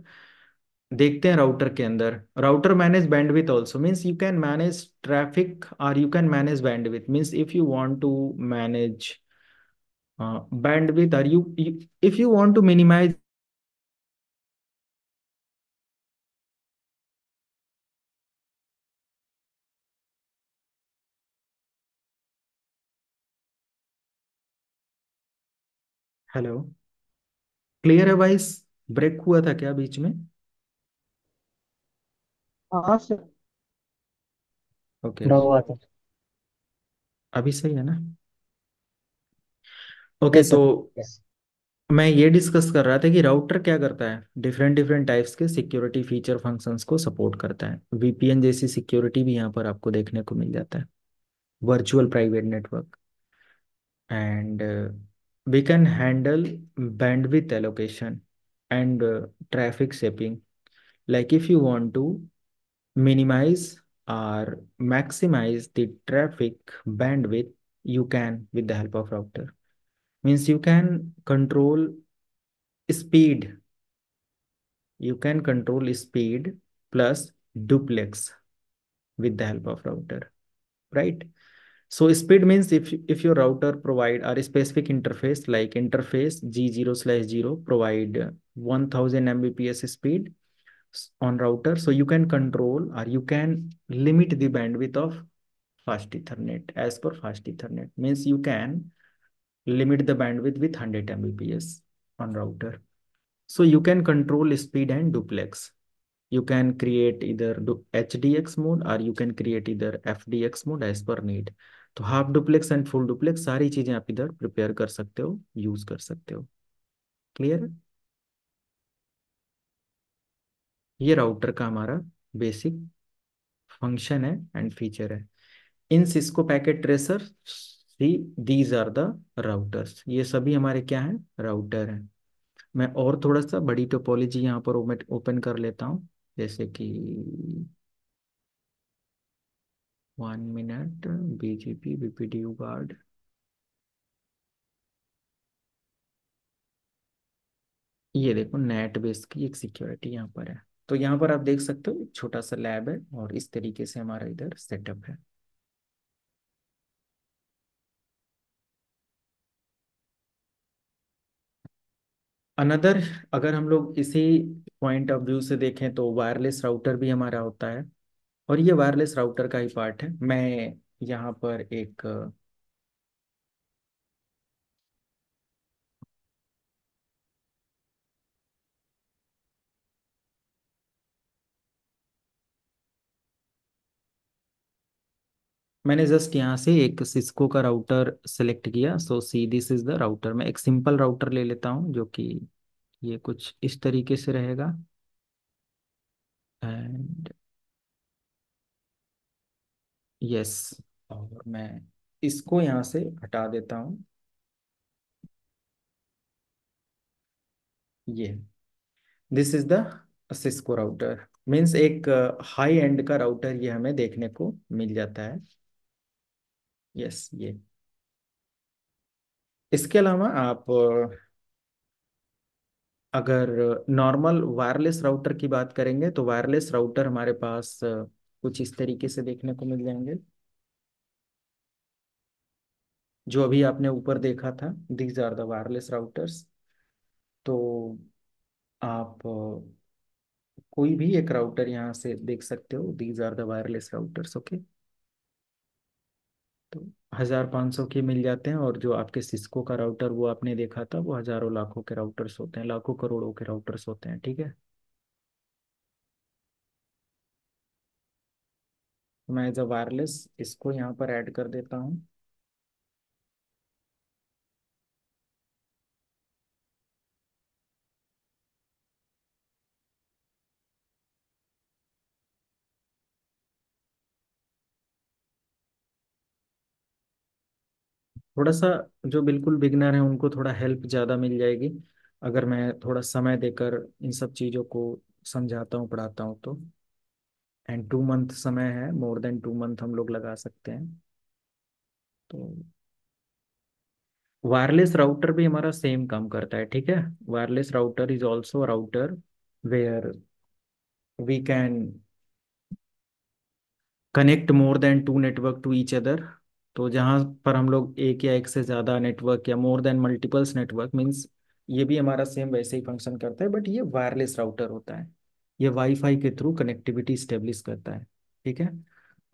Speaker 1: देखते हैं राउटर के अंदर router manage bandwidth also means you can manage traffic और you can manage bandwidth means if you want to manage bandwidth or you if you want to minimize hello clear है वॉइस hmm. ब्रेक हुआ था क्या बीच में हाँ sir okay थोड़ा हुआ अभी सही है ना ओके okay, तो यस मैं ये डिस्कस कर रहा था कि राउटर क्या करता है डिफरेंट डिफरेंट टाइप्स के सिक्योरिटी फीचर फंक्शंस को सपोर्ट करता है वीपीएन जैसी सिक्योरिटी भी यहाँ पर आपको देखने को मिल जाता है virtual private network and we can handle bandwidth allocation and uh, traffic shaping. Like if you want to minimize or maximize the traffic bandwidth, you can with the help of router. Means you can control speed. You can control speed plus duplex with the help of router, right? So speed means if, if your router provide a specific interface like interface G0 slash 0 provide 1000 Mbps speed on router. So you can control or you can limit the bandwidth of fast ethernet as per fast ethernet means you can limit the bandwidth with 100 Mbps on router. So you can control speed and duplex. You can create either HDX mode or you can create either FDX mode as per need. तो half duplex and full duplex सारी चीजें आप इधर prepare कर सकते हो use कर सकते हो क्लियर है ये राउटर का हमारा बेसिक फंक्शन है एंड फीचर है in Cisco packet tracer see these are the routers ये सभी हमारे क्या हैं राउटर हैं मैं और थोड़ा सा बड़ी टोपोलॉजी यहाँ पर ओपन कर लेता हूँ जैसे कि one minute BJP BPDU guard ये देखो नेट बेस की एक सिक्योरिटी यहाँ पर है तो यहाँ पर आप देख सकते हो एक छोटा सा लैब है और इस तरीके से हमारा इधर सेटअप है अनदर अगर हम लोग इसी पॉइंट ऑफ व्यू से देखें तो वायरलेस राउटर भी हमारा होता है और ये वायरलेस राउटर का ही पार्ट है मैं यहाँ पर एक मैंने जस्ट यहाँ से एक सिस्को का राउटर सेलेक्ट किया so see this is the router मैं एक सिंपल राउटर ले लेता हूँ जो कि ये कुछ इस तरीके से रहेगा एंड यस और मैं इसको यहां से हटा देता हूं ये this is the Cisco router means एक हाई uh, एंड का राउटर ये हमें देखने को मिल जाता है यस yes, ये इसके अलावा आप अगर नॉर्मल वायरलेस राउटर की बात करेंगे तो वायरलेस राउटर हमारे पास कुछ इस तरीके से देखने को मिल जाएंगे जो अभी आपने ऊपर देखा था these are the wireless routers तो आप कोई भी एक राउटर यहाँ से देख सकते हो these are the wireless routers okay तो हजार पाँच सौ के मिल जाते हैं और जो आपके सिस्को का राउटर वो आपने देखा था वो हजारों लाखों के राउटर्स होते हैं लाखों करोड़ों के राउटर्स होते हैं ठीक है मैं एज अ वायरलेस इसको यहाँ पर ऐड कर देता हूँ थोड़ा सा जो बिल्कुल बिगनर है उनको थोड़ा हेल्प ज़्यादा मिल जाएगी अगर मैं थोड़ा समय देकर इन सब चीज़ों को समझाता हूँ पढ़ाता हूँ तो एंड टू मंथ समय है मोर देन टू मंथ हम लोग लगा सकते हैं तो वायरलेस राउटर भी हमारा सेम काम करता है ठीक है wireless router is also router where we can connect more than two network to each other तो जहां पर हम लोग एक या एक से ज़्यादा नेटवर्क या more than multiples network means ये भी हमारा सेम वैसे ही फंक्शन करता है बट ये वायरलेस राउटर होता है ये वाईफाई के थ्रू कनेक्टिविटी स्टेब्लिश करता है ठीक है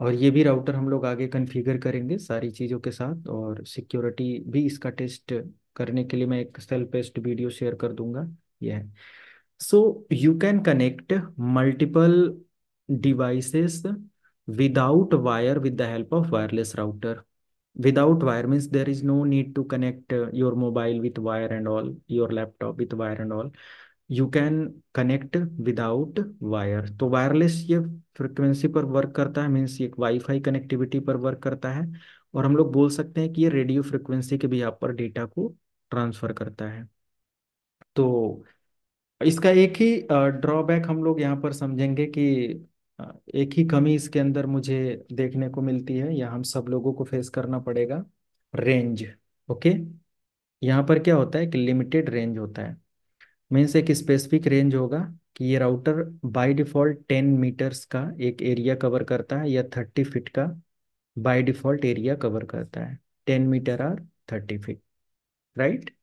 Speaker 1: और ये भी राउटर हम लोग आगे कन्फिगर करेंगे सारी चीज़ों के साथ और सिक्योरिटी भी इसका टेस्ट करने के लिए मैं एक सेल्फ पेस्ट वीडियो शेयर कर दूंगा यह so you can connect multiple devices without wire with the help of wireless router without wire means there is no need to connect your mobile with wire and all your laptop with wire and all you can connect without wire तो wireless ये frequency पर work करता है means एक wifi connectivity पर work करता है और हम लोग बोल सकते हैं कि ये रेडियो फ्रिक्वेंसी के भी यहाँ पर डेटा को ट्रांसफर करता है तो इसका एक ही ड्रॉबैक हम लोग यहाँ पर समझेंगे कि एक ही कमी इसके अंदर मुझे देखने को मिलती है या हम सब लोगों को फेस करना पड़ेगा रेंज ओके यहाँ पर क्या होता है कि लिमिटेड रेंज होता है मीन्स एक स्पेसिफिक रेंज होगा कि ये router by default ten meters का एक एरिया कवर करता है या थर्टी फिट का बाय डिफ़ॉल्ट एरिया कवर करता है ten meter or thirty feet right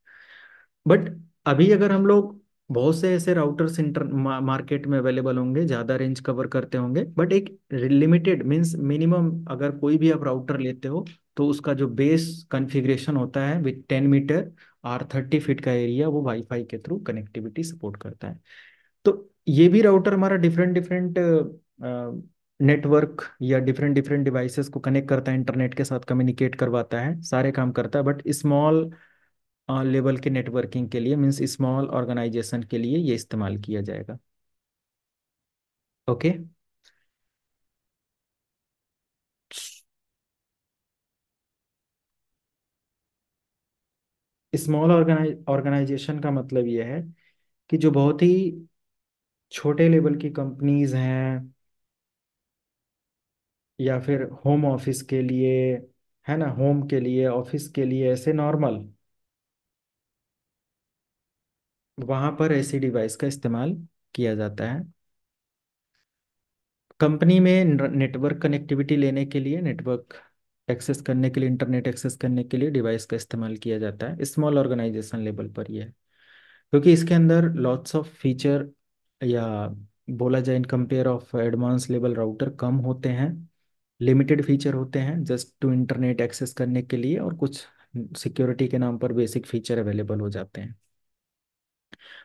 Speaker 1: but अभी अगर हम लोग बहुत से ऐसे राउटर्स इंटर मार्केट में अवेलेबल होंगे ज़्यादा रेंज कवर करते होंगे बट एक लिमिटेड मीन्स मिनिमम अगर कोई भी आप राउटर लेते हो तो उसका जो बेस कन्फिग्रेशन होता है with ten meter or thirty feet का एरिया वो वाईफाई के थ्रू कनेक्टिविटी सपोर्ट करता है तो ये भी राउटर हमारा डिफरेंट डिफरेंट नेटवर्क या डिफरेंट डिफरेंट डिवाइसेस को कनेक्ट करता है इंटरनेट के साथ कम्युनिकेट करवाता है सारे काम करता है बट स्मॉल लेवल के नेटवर्किंग के लिए मीन्स स्मॉल ऑर्गेनाइजेशन के लिए ये इस्तेमाल किया जाएगा ओके okay? स्मॉल ऑर्गेनाइजेशन का मतलब यह है कि जो बहुत ही छोटे लेवल की कंपनीज हैं या फिर होम ऑफिस के लिए है ना होम के लिए ऑफिस के लिए ऐसे नॉर्मल वहां पर ऐसी डिवाइस का इस्तेमाल किया जाता है कंपनी में नेटवर्क कनेक्टिविटी लेने के लिए नेटवर्क एक्सेस करने के लिए इंटरनेट एक्सेस करने के लिए डिवाइस का इस्तेमाल किया जाता है स्मॉल ऑर्गेनाइजेशन लेवल पर यह क्योंकि इसके अंदर लॉट्स ऑफ फीचर या बोला जाए in compare of advance level router कम होते हैं लिमिटेड फीचर होते हैं जस्ट टू इंटरनेट एक्सेस करने के लिए और कुछ सिक्योरिटी के नाम पर बेसिक फीचर अवेलेबल हो जाते हैं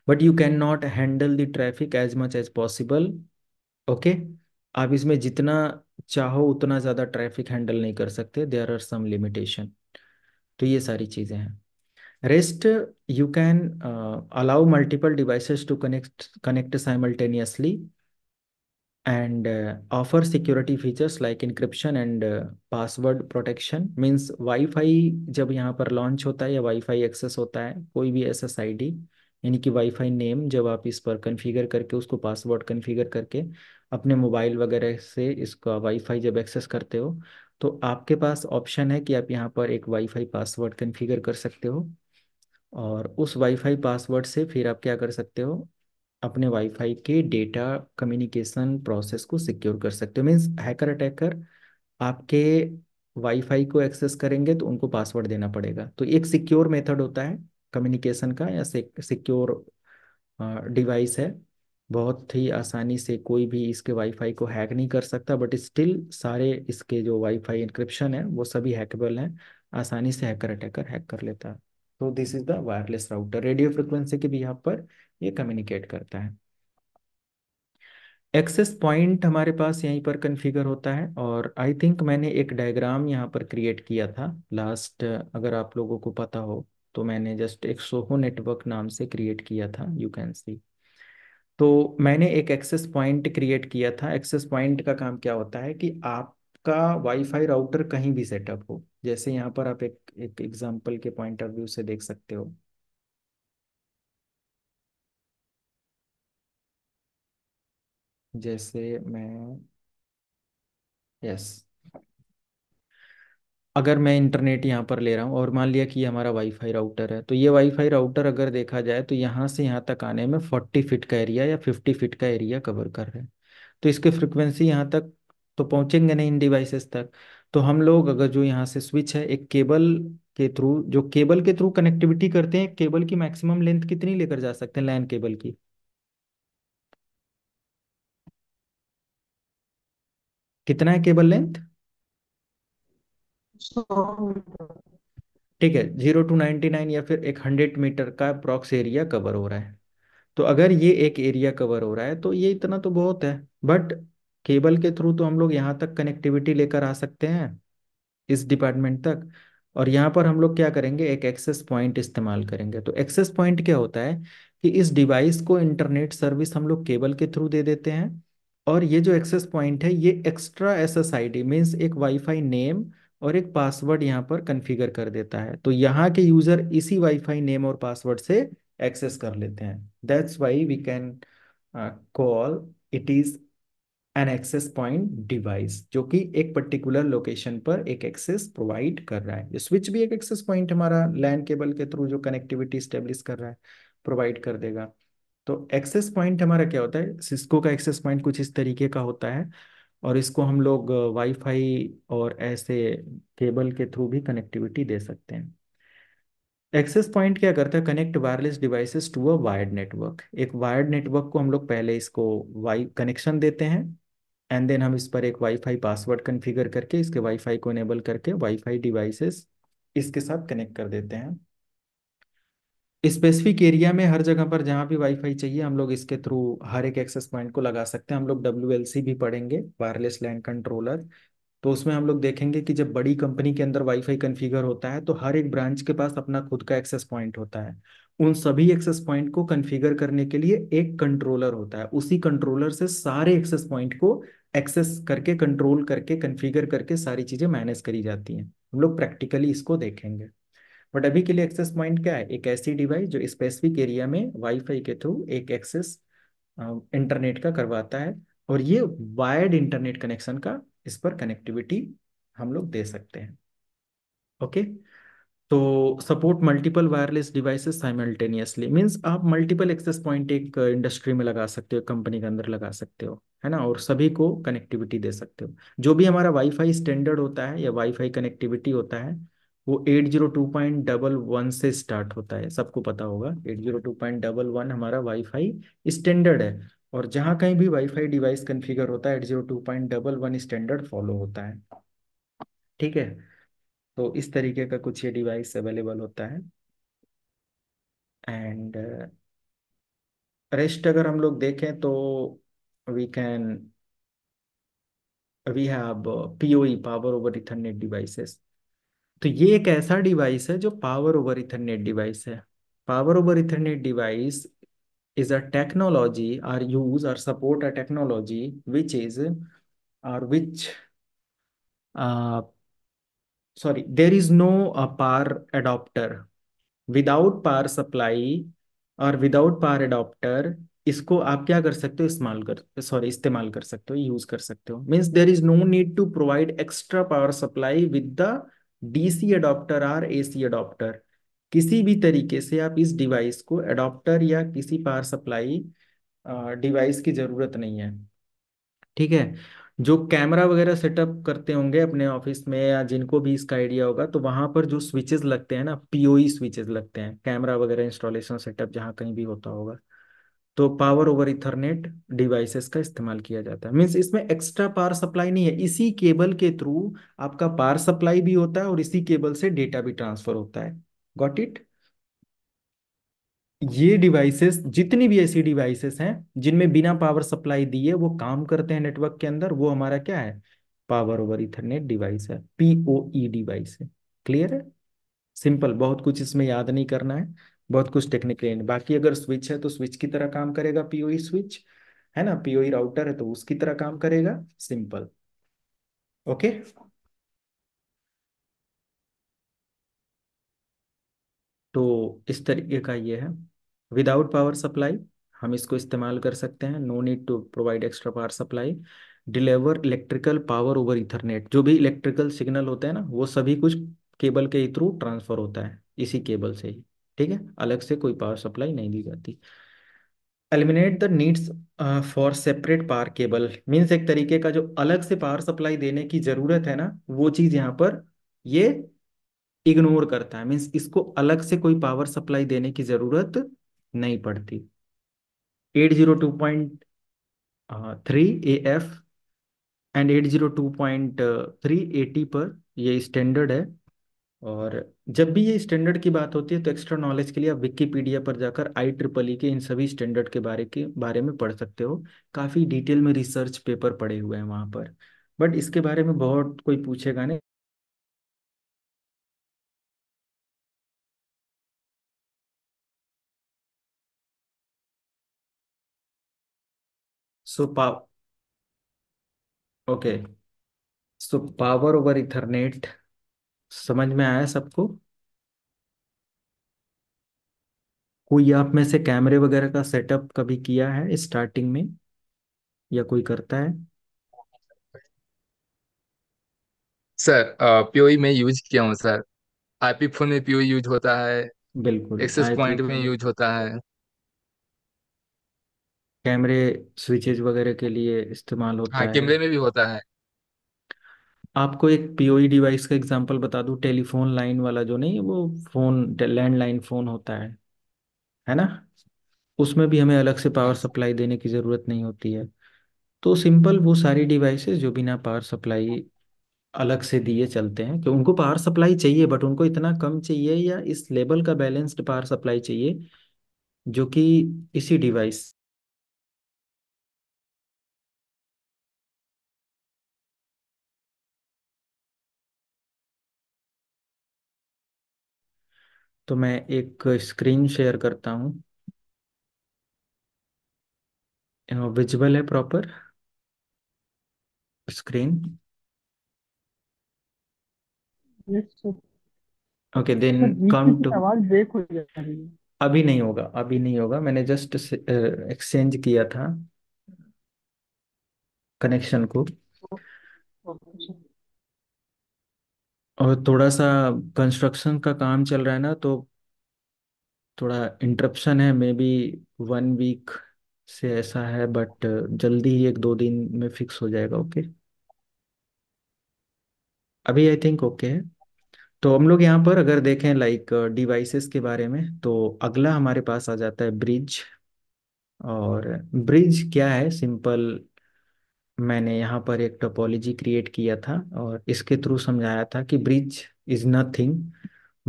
Speaker 1: but you can not handle the traffic as much as possible okay आप इसमें जितना चाहो उतना ज़्यादा ट्रैफिक हैंडल नहीं कर सकते देयर आर सम लिमिटेशन तो ये सारी चीज़ें हैं rest you can allow multiple devices to connect connect simultaneously and offer security features like encryption and password protection means WiFi जब यहाँ पर लॉन्च होता है या वाईफाई एक्सेस होता है कोई भी एस एस आई डी यानी कि वाईफाई नेम जब आप इस पर कन्फिगर करके उसको पासवर्ड कन्फिगर करके अपने मोबाइल वगैरह से इसका वाईफाई जब एक्सेस करते हो तो आपके पास ऑप्शन है कि आप यहाँ पर एक वाईफाई पासवर्ड कन्फिगर कर सकते हो और उस वाईफाई पासवर्ड से फिर आप क्या कर सकते हो अपने वाईफाई के डेटा कम्युनिकेशन प्रोसेस को सिक्योर कर सकते हो मीन्स हैकर अटैकर आपके वाईफाई को एक्सेस करेंगे तो उनको पासवर्ड देना पड़ेगा तो एक सिक्योर मेथड होता है कम्युनिकेशन का या सिक्योर डिवाइस है बहुत ही आसानी से कोई भी इसके वाईफाई को हैक नहीं कर सकता बट स्टिल सारे इसके जो वाईफाई इंक्रिप्शन है वो सभी हैकेबल हैं आसानी से हैकर अटैकर हैक कर लेता है तो this is the wireless router radio frequency के भी यहाँ पर ये कम्युनिकेट करता है एक्सेस पॉइंट हमारे पास यहीं पर कन्फिगर होता है और आई थिंक मैंने एक डायग्राम यहाँ पर क्रिएट किया था लास्ट अगर आप लोगों को पता हो तो मैंने जस्ट एक सोहो नेटवर्क नाम से क्रिएट किया था यू कैन सी तो मैंने एक एक्सेस पॉइंट क्रिएट किया था एक्सेस पॉइंट का काम क्या होता है कि आपका वाईफाई राउटर कहीं भी सेटअप हो जैसे यहाँ पर आप एक एक एग्जांपल के पॉइंट ऑफ व्यू से देख सकते हो जैसे मैं यस अगर मैं इंटरनेट यहाँ पर ले रहा हूँ और मान लिया कि ये हमारा वाईफाई राउटर है तो ये वाईफाई राउटर अगर देखा जाए तो यहाँ से यहाँ तक आने में फोर्टी फिट का एरिया या फिफ्टी फिट का एरिया कवर कर रहे हैं तो इसके फ्रिक्वेंसी यहाँ तक तो पहुँचेंगे नहीं इन डिवाइसेस तक तो हम लोग अगर जो यहाँ से स्विच है एक केबल के थ्रू जो केबल के थ्रू कनेक्टिविटी करते हैं केबल की मैक्सिमम लेंथ कितनी लेकर जा सकते हैं लैन केबल की कितना है केबल लेंथ ठीक है जीरो टू नाइनटी नाइन या फिर एक हंड्रेड मीटर का अप्रॉक्स एरिया कवर हो रहा है तो अगर ये एक एरिया कवर हो रहा है तो ये इतना तो बहुत है बट केबल के थ्रू तो हम लोग यहाँ तक कनेक्टिविटी लेकर आ सकते हैं इस डिपार्टमेंट तक और यहाँ पर हम लोग क्या करेंगे एक एक्सेस पॉइंट इस्तेमाल करेंगे तो एक्सेस पॉइंट क्या होता है कि इस डिवाइस को इंटरनेट सर्विस हम लोग केबल के थ्रू दे देते हैं और ये जो एक्सेस पॉइंट है ये extra S S I D means एक वाईफाई नेम और एक पासवर्ड यहाँ पर कन्फिगर कर देता है तो यहाँ के यूजर इसी वाईफाई नेम और पासवर्ड से एक्सेस कर लेते हैं that's why we can call it is an access point device जो कि एक पर्टिकुलर लोकेशन पर एक एक्सेस प्रोवाइड कर रहा है स्विच भी एक एक्सेस पॉइंट हमारा लैंड केबल के थ्रू जो कनेक्टिविटी स्टेब्लिश कर रहा है प्रोवाइड कर देगा तो एक्सेस पॉइंट हमारा क्या होता है सिस्को का एक्सेस पॉइंट कुछ इस तरीके का होता है और इसको हम लोग वाईफाई और ऐसे केबल के थ्रू भी कनेक्टिविटी दे सकते हैं एक्सेस पॉइंट क्या करता है connect wireless devices to a wired network एक वायर्ड नेटवर्क को हम लोग पहले इसको वाई कनेक्शन देते हैं एंड देन हम इस पर एक वाईफाई पासवर्ड कन्फिगर करके इसके वाईफाई को इनेबल करके वाईफाई डिवाइसेस इसके साथ कनेक्ट कर देते हैं स्पेसिफिक एरिया में हर जगह पर जहां भी वाईफाई चाहिए हम लोग इसके थ्रू हर एक एक्सेस पॉइंट को लगा सकते हैं हम लोग डब्ल्यू भी पढ़ेंगे वायरलेस लैंड कंट्रोलर तो उसमें हम लोग देखेंगे कि जब बड़ी कंपनी के अंदर वाईफाई कन्फिगर होता है तो हर एक ब्रांच के पास अपना खुद का एक्सेस पॉइंट होता है उन सभी एक्सेस पॉइंट को कन्फिगर करने के लिए एक कंट्रोलर होता है उसी कंट्रोलर से सारे एक्सेस पॉइंट को एक्सेस करके कंट्रोल करके कन्फिगर करके सारी चीज़ें मैनेज करी जाती हैं हम लोग प्रैक्टिकली इसको देखेंगे बट अभी के लिए एक्सेस पॉइंट क्या है एक ऐसी डिवाइस जो स्पेसिफिक एरिया में वाईफाई के थ्रू एक एक्सेस इंटरनेट का करवाता है और ये वायर्ड इंटरनेट कनेक्शन का इस पर कनेक्टिविटी हम लोग दे सकते हैं ओके तो support multiple wireless devices simultaneously means आप मल्टीपल एक्सेस पॉइंट एक इंडस्ट्री में लगा सकते हो कंपनी के अंदर लगा सकते हो है ना और सभी को कनेक्टिविटी दे सकते हो जो भी हमारा वाईफाई स्टैंडर्ड होता है या वाईफाई कनेक्टिविटी होता है वो eight zero two point double one से स्टार्ट होता है सबको पता होगा eight zero two point double one हमारा वाईफाई स्टैंडर्ड है और जहां कहीं भी वाईफाई डिवाइस कन्फिगर होता है eight zero two point double one standard follow होता है ठीक है तो इस तरीके का कुछ ये डिवाइस अवेलेबल होता है एंड रेस्ट अगर हम लोग देखें तो we can we have uh, power over ethernet devices तो ये एक ऐसा डिवाइस है जो पावर ओवर इथरनेट डिवाइस है power over ethernet device is a technology or use or support a technology which is or which sorry there is no a power power without power supply और without power adapter इसको आप क्या कर सकते हो इस्तेमाल कर सॉरी इस्तेमाल कर सकते हो यूज कर सकते हो means there is no need to provide extra power supply with the DC adapter or AC adapter किसी भी तरीके से आप इस डिवाइस को अडोप्टर या किसी पावर सप्लाई डिवाइस की ज़रूरत नहीं है ठीक है जो कैमरा वगैरह सेटअप करते होंगे अपने ऑफिस में या जिनको भी इसका आइडिया होगा तो वहां पर जो स्विचेस लगते हैं ना पीओई स्विचेस e लगते हैं कैमरा वगैरह इंस्टॉलेशन सेटअप जहाँ कहीं भी होता होगा तो पावर ओवर इथरनेट डिवाइसेस का इस्तेमाल किया जाता है मीन्स इसमें एक्स्ट्रा पावर सप्लाई नहीं है इसी केबल के थ्रू आपका पावर सप्लाई भी होता है और इसी केबल से डेटा भी ट्रांसफर होता है गॉट इट ये डिवाइसेस जितनी भी ऐसी डिवाइसेस हैं जिनमें बिना पावर सप्लाई दिए वो काम करते हैं नेटवर्क के अंदर वो हमारा क्या है पावर ओवर इथरनेट डिवाइस है पीओई डिवाइस e है क्लियर है सिंपल बहुत कुछ इसमें याद नहीं करना है बहुत कुछ टेक्निकली बाकी अगर स्विच है तो स्विच की तरह काम करेगा पीओई स्विच e है ना पीओई राउटर e है तो उसकी तरह काम करेगा सिंपल ओके तो इस तरीके का ये है विदाउट पावर सप्लाई हम इसको इस्तेमाल कर सकते हैं no need to provide extra power supply deliver electrical power over ethernet जो भी इलेक्ट्रिकल सिग्नल होते हैं ना वो सभी कुछ केबल के थ्रू ट्रांसफर होता है इसी केबल से ही ठीक है अलग से कोई पावर सप्लाई नहीं दी जाती eliminate the needs for separate power cable means एक तरीके का जो अलग से पावर सप्लाई देने की जरूरत है ना वो चीज यहाँ पर ये इग्नोर करता है मीन्स इसको अलग से कोई पावर सप्लाई देने की जरूरत नहीं पड़ती 802.3 एफ एंड 802.3 एटी पर ये स्टैंडर्ड है और जब भी ये स्टैंडर्ड की बात होती है तो एक्स्ट्रा नॉलेज के लिए आप विकीपीडिया पर जाकर आई ट्रिपल ई के इन सभी स्टैंडर्ड के बारे के बारे में पढ़ सकते हो काफ़ी डिटेल में रिसर्च पेपर पड़े हुए हैं वहाँ पर बट इसके बारे में बहुत कोई पूछेगा नहीं so power okay so power over ethernet समझ में आया सबको कोई आप में से कैमरे वगैरह का सेटअप कभी किया है स्टार्टिंग में या कोई करता है सर पीओई e में यूज किया हूँ सर आईपी फोन में पीओई e यूज होता है बिल्कुल एक्सेस पॉइंट में यूज होता है कैमरे स्विचेज वगैरह के लिए इस्तेमाल हाँ, होता हाँ है कैमरे में भी होता है आपको एक पीओई डिवाइस e का एग्जांपल बता दूं टेलीफोन लाइन वाला जो नहीं वो फोन लैंडलाइन फोन होता है है ना उसमें भी हमें अलग से पावर सप्लाई देने की ज़रूरत नहीं होती है तो सिंपल वो सारी डिवाइसेस जो बिना पावर सप्लाई अलग से दिए चलते हैं कि उनको पावर सप्लाई चाहिए बट उनको इतना कम चाहिए या इस लेवल का बैलेंस्ड पावर सप्लाई चाहिए जो कि इसी डिवाइस तो मैं एक स्क्रीन शेयर करता हूँ विजिबल है proper screen okay then come to अभी नहीं होगा अभी नहीं होगा मैंने जस्ट एक्सचेंज किया था कनेक्शन को oh, oh, अच्छा। और थोड़ा सा कंस्ट्रक्शन का काम चल रहा है ना तो थोड़ा इंटरप्शन है मे बी वन वीक से ऐसा है बट जल्दी ही एक दो दिन में फिक्स हो जाएगा ओके अभी आई थिंक ओके है तो हम लोग यहाँ पर अगर देखें लाइक डिवाइसेस के बारे में तो अगला हमारे पास आ जाता है ब्रिज और ब्रिज क्या है सिंपल मैंने यहाँ पर एक टोपोलॉजी क्रिएट किया था और इसके थ्रू समझाया था कि bridge is nothing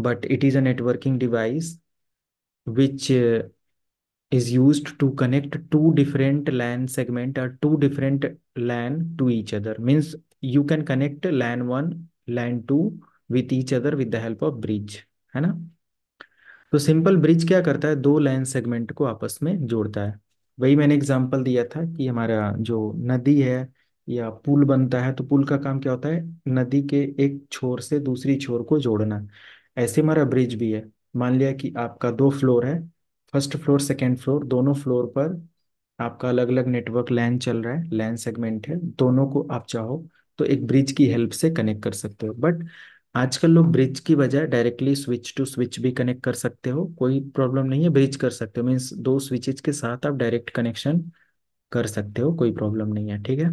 Speaker 1: but it is a networking device which is use to connect to different LAN segment और to different LAN to each other means you can connect LAN one LAN two with each other with the help of bridge है ना तो simple bridge क्या करता है दो लैन segment को आपस में जोड़ता है वही मैंने एग्जाम्पल दिया था कि हमारा जो नदी है या पुल बनता है तो पुल का काम क्या होता है नदी के एक छोर से दूसरी छोर को जोड़ना ऐसे हमारा ब्रिज भी है मान लिया कि आपका दो फ्लोर है फर्स्ट फ्लोर सेकेंड फ्लोर दोनों फ्लोर पर आपका अलग अलग नेटवर्क लैन चल रहा है लैन सेगमेंट है दोनों को आप चाहो तो एक ब्रिज की हेल्प से कनेक्ट कर सकते हो बट आजकल लोग ब्रिज की बजाय डायरेक्टली स्विच टू स्विच भी कनेक्ट कर सकते हो कोई प्रॉब्लम नहीं है ब्रिज कर सकते हो मीन्स दो स्विचेज के साथ आप डायरेक्ट कनेक्शन कर सकते हो कोई प्रॉब्लम नहीं है ठीक है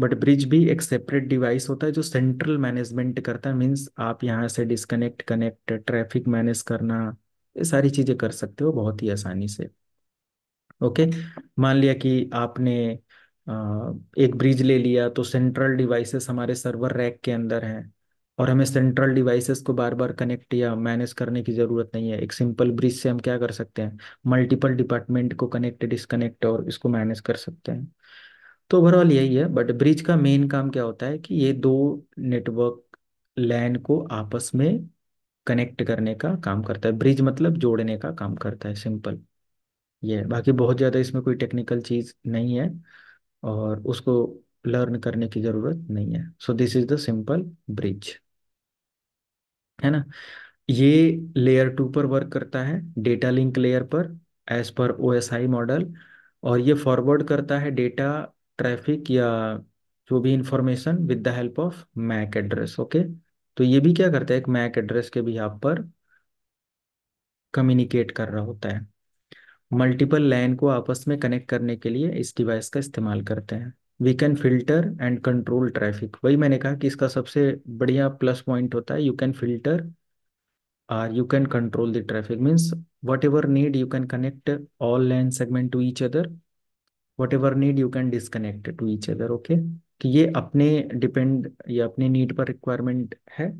Speaker 1: बट ब्रिज भी एक सेपरेट डिवाइस होता है जो सेंट्रल मैनेजमेंट करता है मीन्स आप यहाँ से डिसकनेक्ट कनेक्ट ट्रैफिक मैनेज करना ये सारी चीज़ें कर सकते हो बहुत ही आसानी से ओके मान लिया कि आपने एक ब्रिज ले लिया तो सेंट्रल डिवाइसेस हमारे सर्वर रैक के अंदर हैं और हमें सेंट्रल डिवाइसेस को बार बार कनेक्ट या मैनेज करने की ज़रूरत नहीं है एक सिंपल ब्रिज से हम क्या कर सकते हैं मल्टीपल डिपार्टमेंट को कनेक्ट डिसकनेक्ट और इसको मैनेज कर सकते हैं तो ओवरऑल यही है बट ब्रिज का मेन काम क्या होता है कि ये दो नेटवर्क लैन को आपस में कनेक्ट करने का काम करता है ब्रिज मतलब जोड़ने का काम करता है सिंपल ये बाकी बहुत ज़्यादा इसमें कोई टेक्निकल चीज़ नहीं है और उसको लर्न करने की ज़रूरत नहीं है so this is the simple bridge है ना ये लेयर टू पर वर्क करता है डेटा लिंक लेयर पर एज पर ओ मॉडल और ये फॉरवर्ड करता है डेटा ट्रैफिक या जो भी information with the help of MAC address okay तो ये भी क्या करता है एक मैक एड्रेस के भी आप पर कम्युनिकेट कर रहा होता है मल्टीपल लाइन को आपस में कनेक्ट करने के लिए इस डिवाइस का इस्तेमाल करते हैं we can filter and control traffic वही मैंने कहा कि इसका सबसे बढ़िया प्लस पॉइंट होता है you can filter or you can control the traffic means whatever need you can connect all line segment to each other whatever need you can disconnect to each other okay कि ये अपने depend या अपने need पर requirement है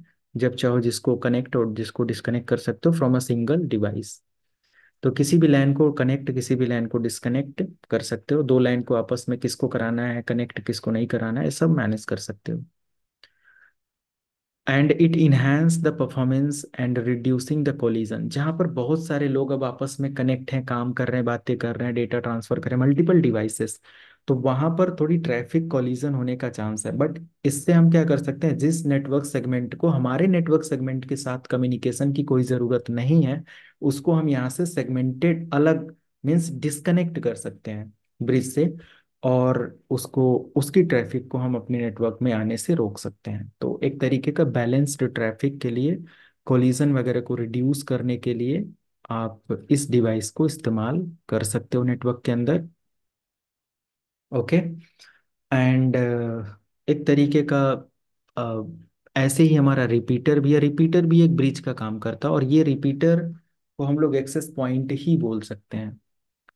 Speaker 1: जब चाहो जिसको कनेक्ट और जिसको डिसकनेक्ट कर सकते हो फ्रॉम अ सिंगल डिवाइस तो किसी भी लाइन को कनेक्ट किसी भी लाइन को डिसकनेक्ट कर सकते हो दो लाइन को आपस में किसको कराना है कनेक्ट किसको नहीं कराना है सब मैनेज कर सकते हो and it enhance the performance and reducing the collision जहां पर बहुत सारे लोग अब आपस में कनेक्ट हैं काम कर रहे हैं बातें कर रहे हैं डेटा ट्रांसफर कर रहे हैं मल्टीपल डिवाइसेस तो वहां पर थोड़ी ट्रैफिक कॉलिजन होने का चांस है बट इससे हम क्या कर सकते हैं जिस नेटवर्क सेगमेंट को हमारे नेटवर्क सेगमेंट के साथ कम्युनिकेशन की कोई ज़रूरत नहीं है उसको हम यहाँ से सेगमेंटेड अलग मीन्स डिस्कनेक्ट कर सकते हैं ब्रिज से और उसको उसकी ट्रैफिक को हम अपने नेटवर्क में आने से रोक सकते हैं तो एक तरीके का बैलेंस्ड ट्रैफिक के लिए कोलिजन वगैरह को रिड्यूस करने के लिए आप इस डिवाइस को इस्तेमाल कर सकते हो नेटवर्क के अंदर ओके एंड uh, एक तरीके का uh, ऐसे ही हमारा रिपीटर भी है रिपीटर भी एक ब्रिज का काम करता है और ये रिपीटर को हम लोग एक्सेस पॉइंट ही बोल सकते हैं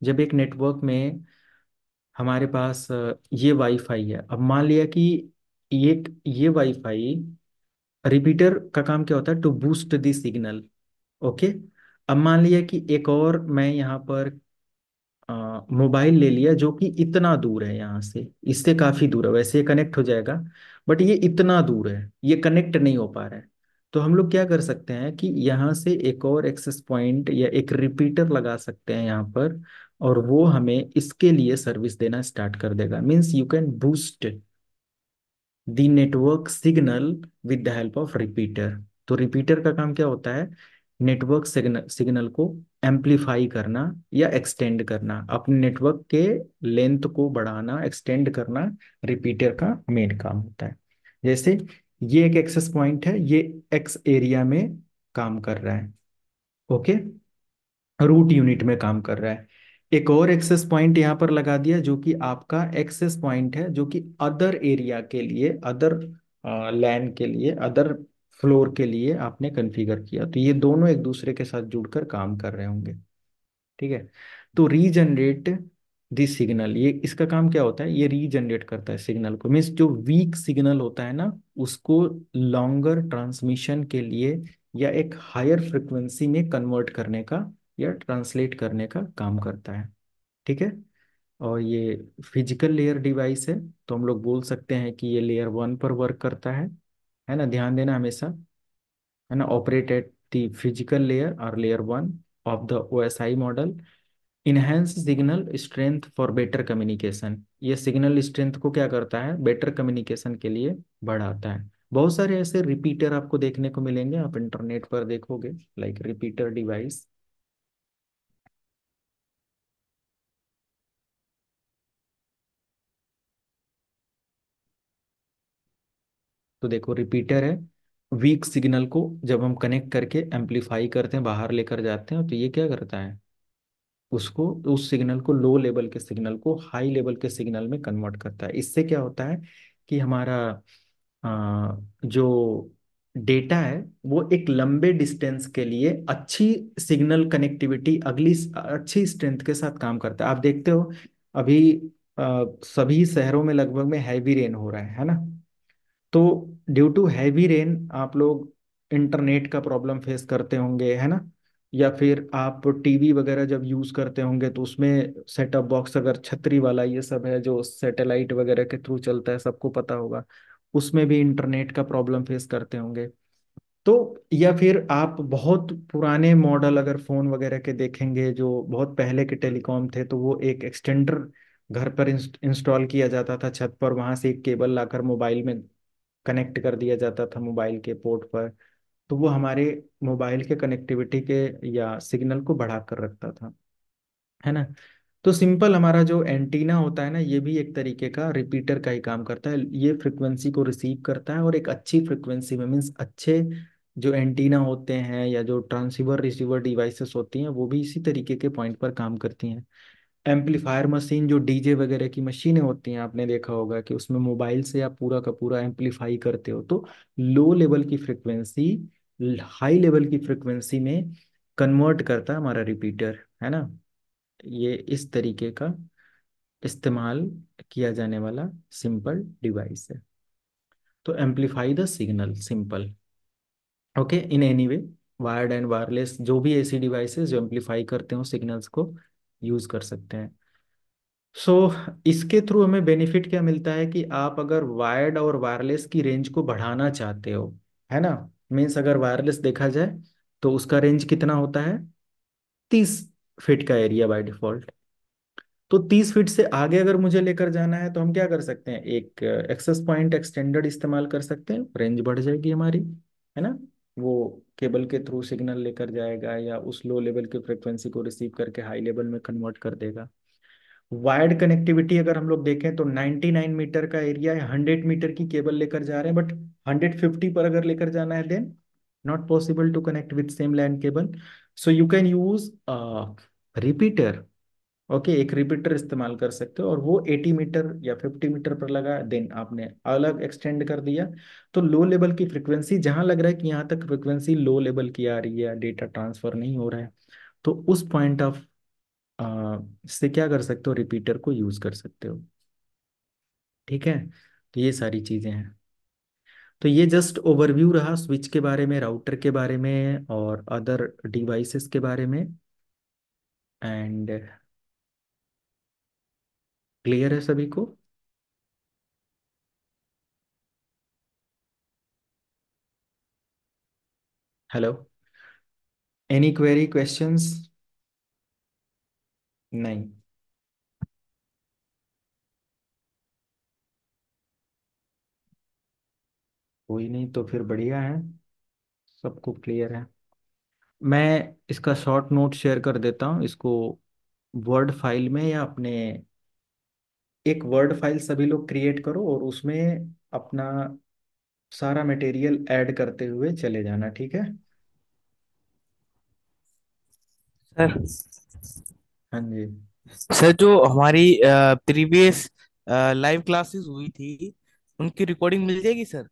Speaker 1: जब एक नेटवर्क में हमारे पास ये वाईफाई है अब मान लिया कि ये ये वाईफाई रिपीटर का काम क्या होता है to boost the signal okay अब मान लिया कि एक और मैं यहाँ पर मोबाइल ले लिया जो कि इतना दूर है यहाँ से इससे काफी दूर है वैसे ये कनेक्ट हो जाएगा बट ये इतना दूर है ये कनेक्ट नहीं हो पा रहा है तो हम लोग क्या कर सकते हैं कि यहाँ से एक और एक्सेस पॉइंट या एक रिपीटर लगा सकते हैं यहाँ पर और वो हमें इसके लिए सर्विस देना स्टार्ट कर देगा means you can boost the network signal with the help of repeater तो रिपीटर का काम क्या होता है नेटवर्क सिग्नल सिग्नल को एम्पलीफाई करना या एक्सटेंड करना अपने नेटवर्क के लेंथ को बढ़ाना एक्सटेंड करना रिपीटर का मेन काम होता है जैसे ये एक एक्सेस पॉइंट है ये एक्स एरिया में काम कर रहा है ओके रूट यूनिट में काम कर रहा है एक और एक्सेस पॉइंट यहाँ पर लगा दिया जो कि आपका एक्सेस पॉइंट है जो कि अदर एरिया के लिए अदर लैंड के लिए अदर फ्लोर के लिए आपने कन्फिगर किया तो ये दोनों एक दूसरे के साथ जुड़कर काम कर रहे होंगे ठीक है तो रीजनरेट दिस सिग्नल ये इसका काम क्या होता है ये रीजनरेट करता है सिग्नल को मीन्स जो वीक सिग्नल होता है ना उसको लॉन्गर ट्रांसमिशन के लिए या एक हायर फ्रिक्वेंसी में कन्वर्ट करने का या ट्रांसलेट करने का काम करता है ठीक है और ये फिजिकल लेयर डिवाइस है तो हम लोग बोल सकते हैं कि ये लेयर वन पर वर्क करता है है ना ध्यान देना हमेशा है ना operated at the physical layer और layer one of the O S I model enhance signal strength for better communication ये सिग्नल स्ट्रेंथ को क्या करता है बेटर कम्युनिकेशन के लिए बढ़ाता है बहुत सारे ऐसे रिपीटर आपको देखने को मिलेंगे आप इंटरनेट पर देखोगे लाइक रिपीटर डिवाइस तो देखो रिपीटर है वीक सिग्नल को जब हम कनेक्ट करके एम्पलीफाई करते हैं बाहर लेकर जाते हैं तो ये क्या करता है उसको उस सिग्नल को लो लेवल के सिग्नल को हाई लेवल के सिग्नल में कन्वर्ट करता है इससे क्या होता है कि हमारा आ, जो डेटा है वो एक लंबे डिस्टेंस के लिए अच्छी सिग्नल कनेक्टिविटी अगली अच्छी स्ट्रेंथ के साथ काम करता है आप देखते हो अभी आ, सभी शहरों में लगभग में हैवी रेन हो रहा है है ना तो ड्यू टू हैवी रेन आप लोग इंटरनेट का प्रॉब्लम फेस करते होंगे है ना या फिर आप टीवी वगैरह जब यूज़ करते होंगे तो उसमें सेटअप बॉक्स अगर छतरी वाला ये सब है जो सैटेलाइट वगैरह के थ्रू चलता है सबको पता होगा उसमें भी इंटरनेट का प्रॉब्लम फेस करते होंगे तो या फिर आप बहुत पुराने मॉडल अगर फ़ोन वगैरह के देखेंगे जो बहुत पहले के टेलीकॉम थे तो वो एक एक्सटेंडर घर पर इंस्टॉल किया जाता था छत पर वहां से एक केबल लाकर मोबाइल में कनेक्ट कर दिया जाता था मोबाइल के पोर्ट पर तो वो हमारे मोबाइल के कनेक्टिविटी के या सिग्नल को बढ़ा कर रखता था है ना तो सिंपल हमारा जो एंटीना होता है ना ये भी एक तरीके का रिपीटर का ही काम करता है ये फ्रिक्वेंसी को रिसीव करता है और एक अच्छी फ्रिक्वेंसी में मीन्स अच्छे जो एंटीना होते हैं या जो ट्रांसीवर रिसीवर डिवाइसेस होती हैं वो भी इसी तरीके के पॉइंट पर काम करती हैं एम्पलीफायर मशीन जो डीजे वगैरह की मशीनें होती हैं आपने देखा होगा कि उसमें मोबाइल से आप पूरा का पूरा एम्पलीफाई करते हो तो लो लेवल की फ्रिक्वेंसी हाई लेवल की फ्रिक्वेंसी में कन्वर्ट करता है हमारा रिपीटर है ना ये इस तरीके का इस्तेमाल किया जाने वाला सिंपल डिवाइस है तो amplify the signal simple okay in any way wired and wireless जो भी ऐसी डिवाइसेस जो एम्पलीफाई करते हो सिग्नल्स को यूज़ कर सकते हैं सो so, इसके थ्रू हमें बेनिफिट क्या मिलता है कि आप अगर वायर्ड और वायरलेस की रेंज को बढ़ाना चाहते हो है ना मीन्स अगर वायरलेस देखा जाए तो उसका रेंज कितना होता है तीस फिट का एरिया बाय डिफॉल्ट तो तीस फिट से आगे अगर मुझे लेकर जाना है तो हम क्या कर सकते हैं एक एक्सेस पॉइंट एक्सटेंडर्ड इस्तेमाल कर सकते हैं रेंज बढ़ जाएगी हमारी है ना वो केबल के थ्रू सिग्नल लेकर जाएगा या उस लो लेवल की फ्रिक्वेंसी को रिसीव करके हाई लेवल में कन्वर्ट कर देगा वायर्ड कनेक्टिविटी अगर हम लोग देखें तो 99 मीटर का एरिया है 100 मीटर की केबल लेकर जा रहे हैं बट 150 पर अगर लेकर जाना है then not possible to connect with same LAN cable so you can use repeater okay एक रिपीटर इस्तेमाल कर सकते हो और वो 80 मीटर या 50 मीटर पर लगा देन आपने अलग एक्सटेंड कर दिया तो लो लेवल की फ्रिक्वेंसी जहां लग रहा है कि यहाँ तक फ्रिक्वेंसी लो लेवल की आ रही है डेटा ट्रांसफर नहीं हो रहा है तो उस पॉइंट ऑफ से क्या कर सकते हो रिपीटर को यूज कर सकते हो ठीक है तो ये सारी चीजें हैं तो ये जस्ट ओवरव्यू रहा स्विच के बारे में राउटर के बारे में और अदर डिवाइसेस के बारे में एंड क्लियर है सभी को हेलो एनी क्वेरी क्वेश्चंस नहीं कोई नहीं तो फिर बढ़िया है सबको क्लियर है मैं इसका शॉर्ट नोट शेयर कर देता हूं इसको वर्ड फाइल में या अपने एक वर्ड फाइल सभी लोग क्रिएट करो और उसमें अपना सारा मटेरियल ऐड करते हुए चले जाना ठीक है सर हाँ जी सर जो हमारी प्रीवियस लाइव क्लासेस हुई थी उनकी रिकॉर्डिंग मिल जाएगी सर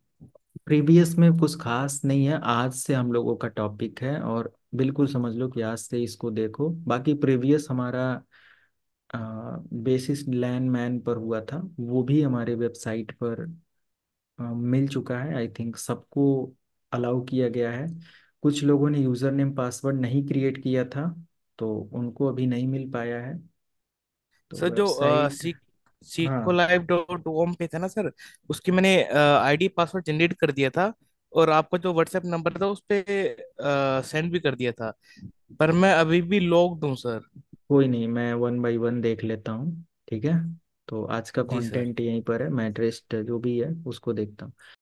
Speaker 1: प्रीवियस में कुछ खास नहीं है आज से हम लोगों का टॉपिक है और बिल्कुल समझ लो कि आज से इसको देखो बाकी प्रीवियस हमारा बेसिस लैंड मैन पर हुआ था वो भी हमारे वेबसाइट पर आ, मिल चुका है आई थिंक सबको अलाउ किया गया है कुछ लोगों ने यूज़र नेम पासवर्ड नहीं क्रिएट किया था तो उनको अभी नहीं मिल पाया है तो सर जो वेबसाइट हाँ। sequelive.com पे था ना सर उसकी मैंने आईडी पासवर्ड जनरेट कर दिया था और आपका जो व्हाट्सएप नंबर था उस पे सेंड भी कर दिया था पर मैं अभी भी लॉक्ड हूँ सर कोई नहीं मैं वन बाय वन देख लेता हूँ ठीक है तो आज का जी सर कंटेंट यहीं पर है मैं जो भी है उसको देखता हूँ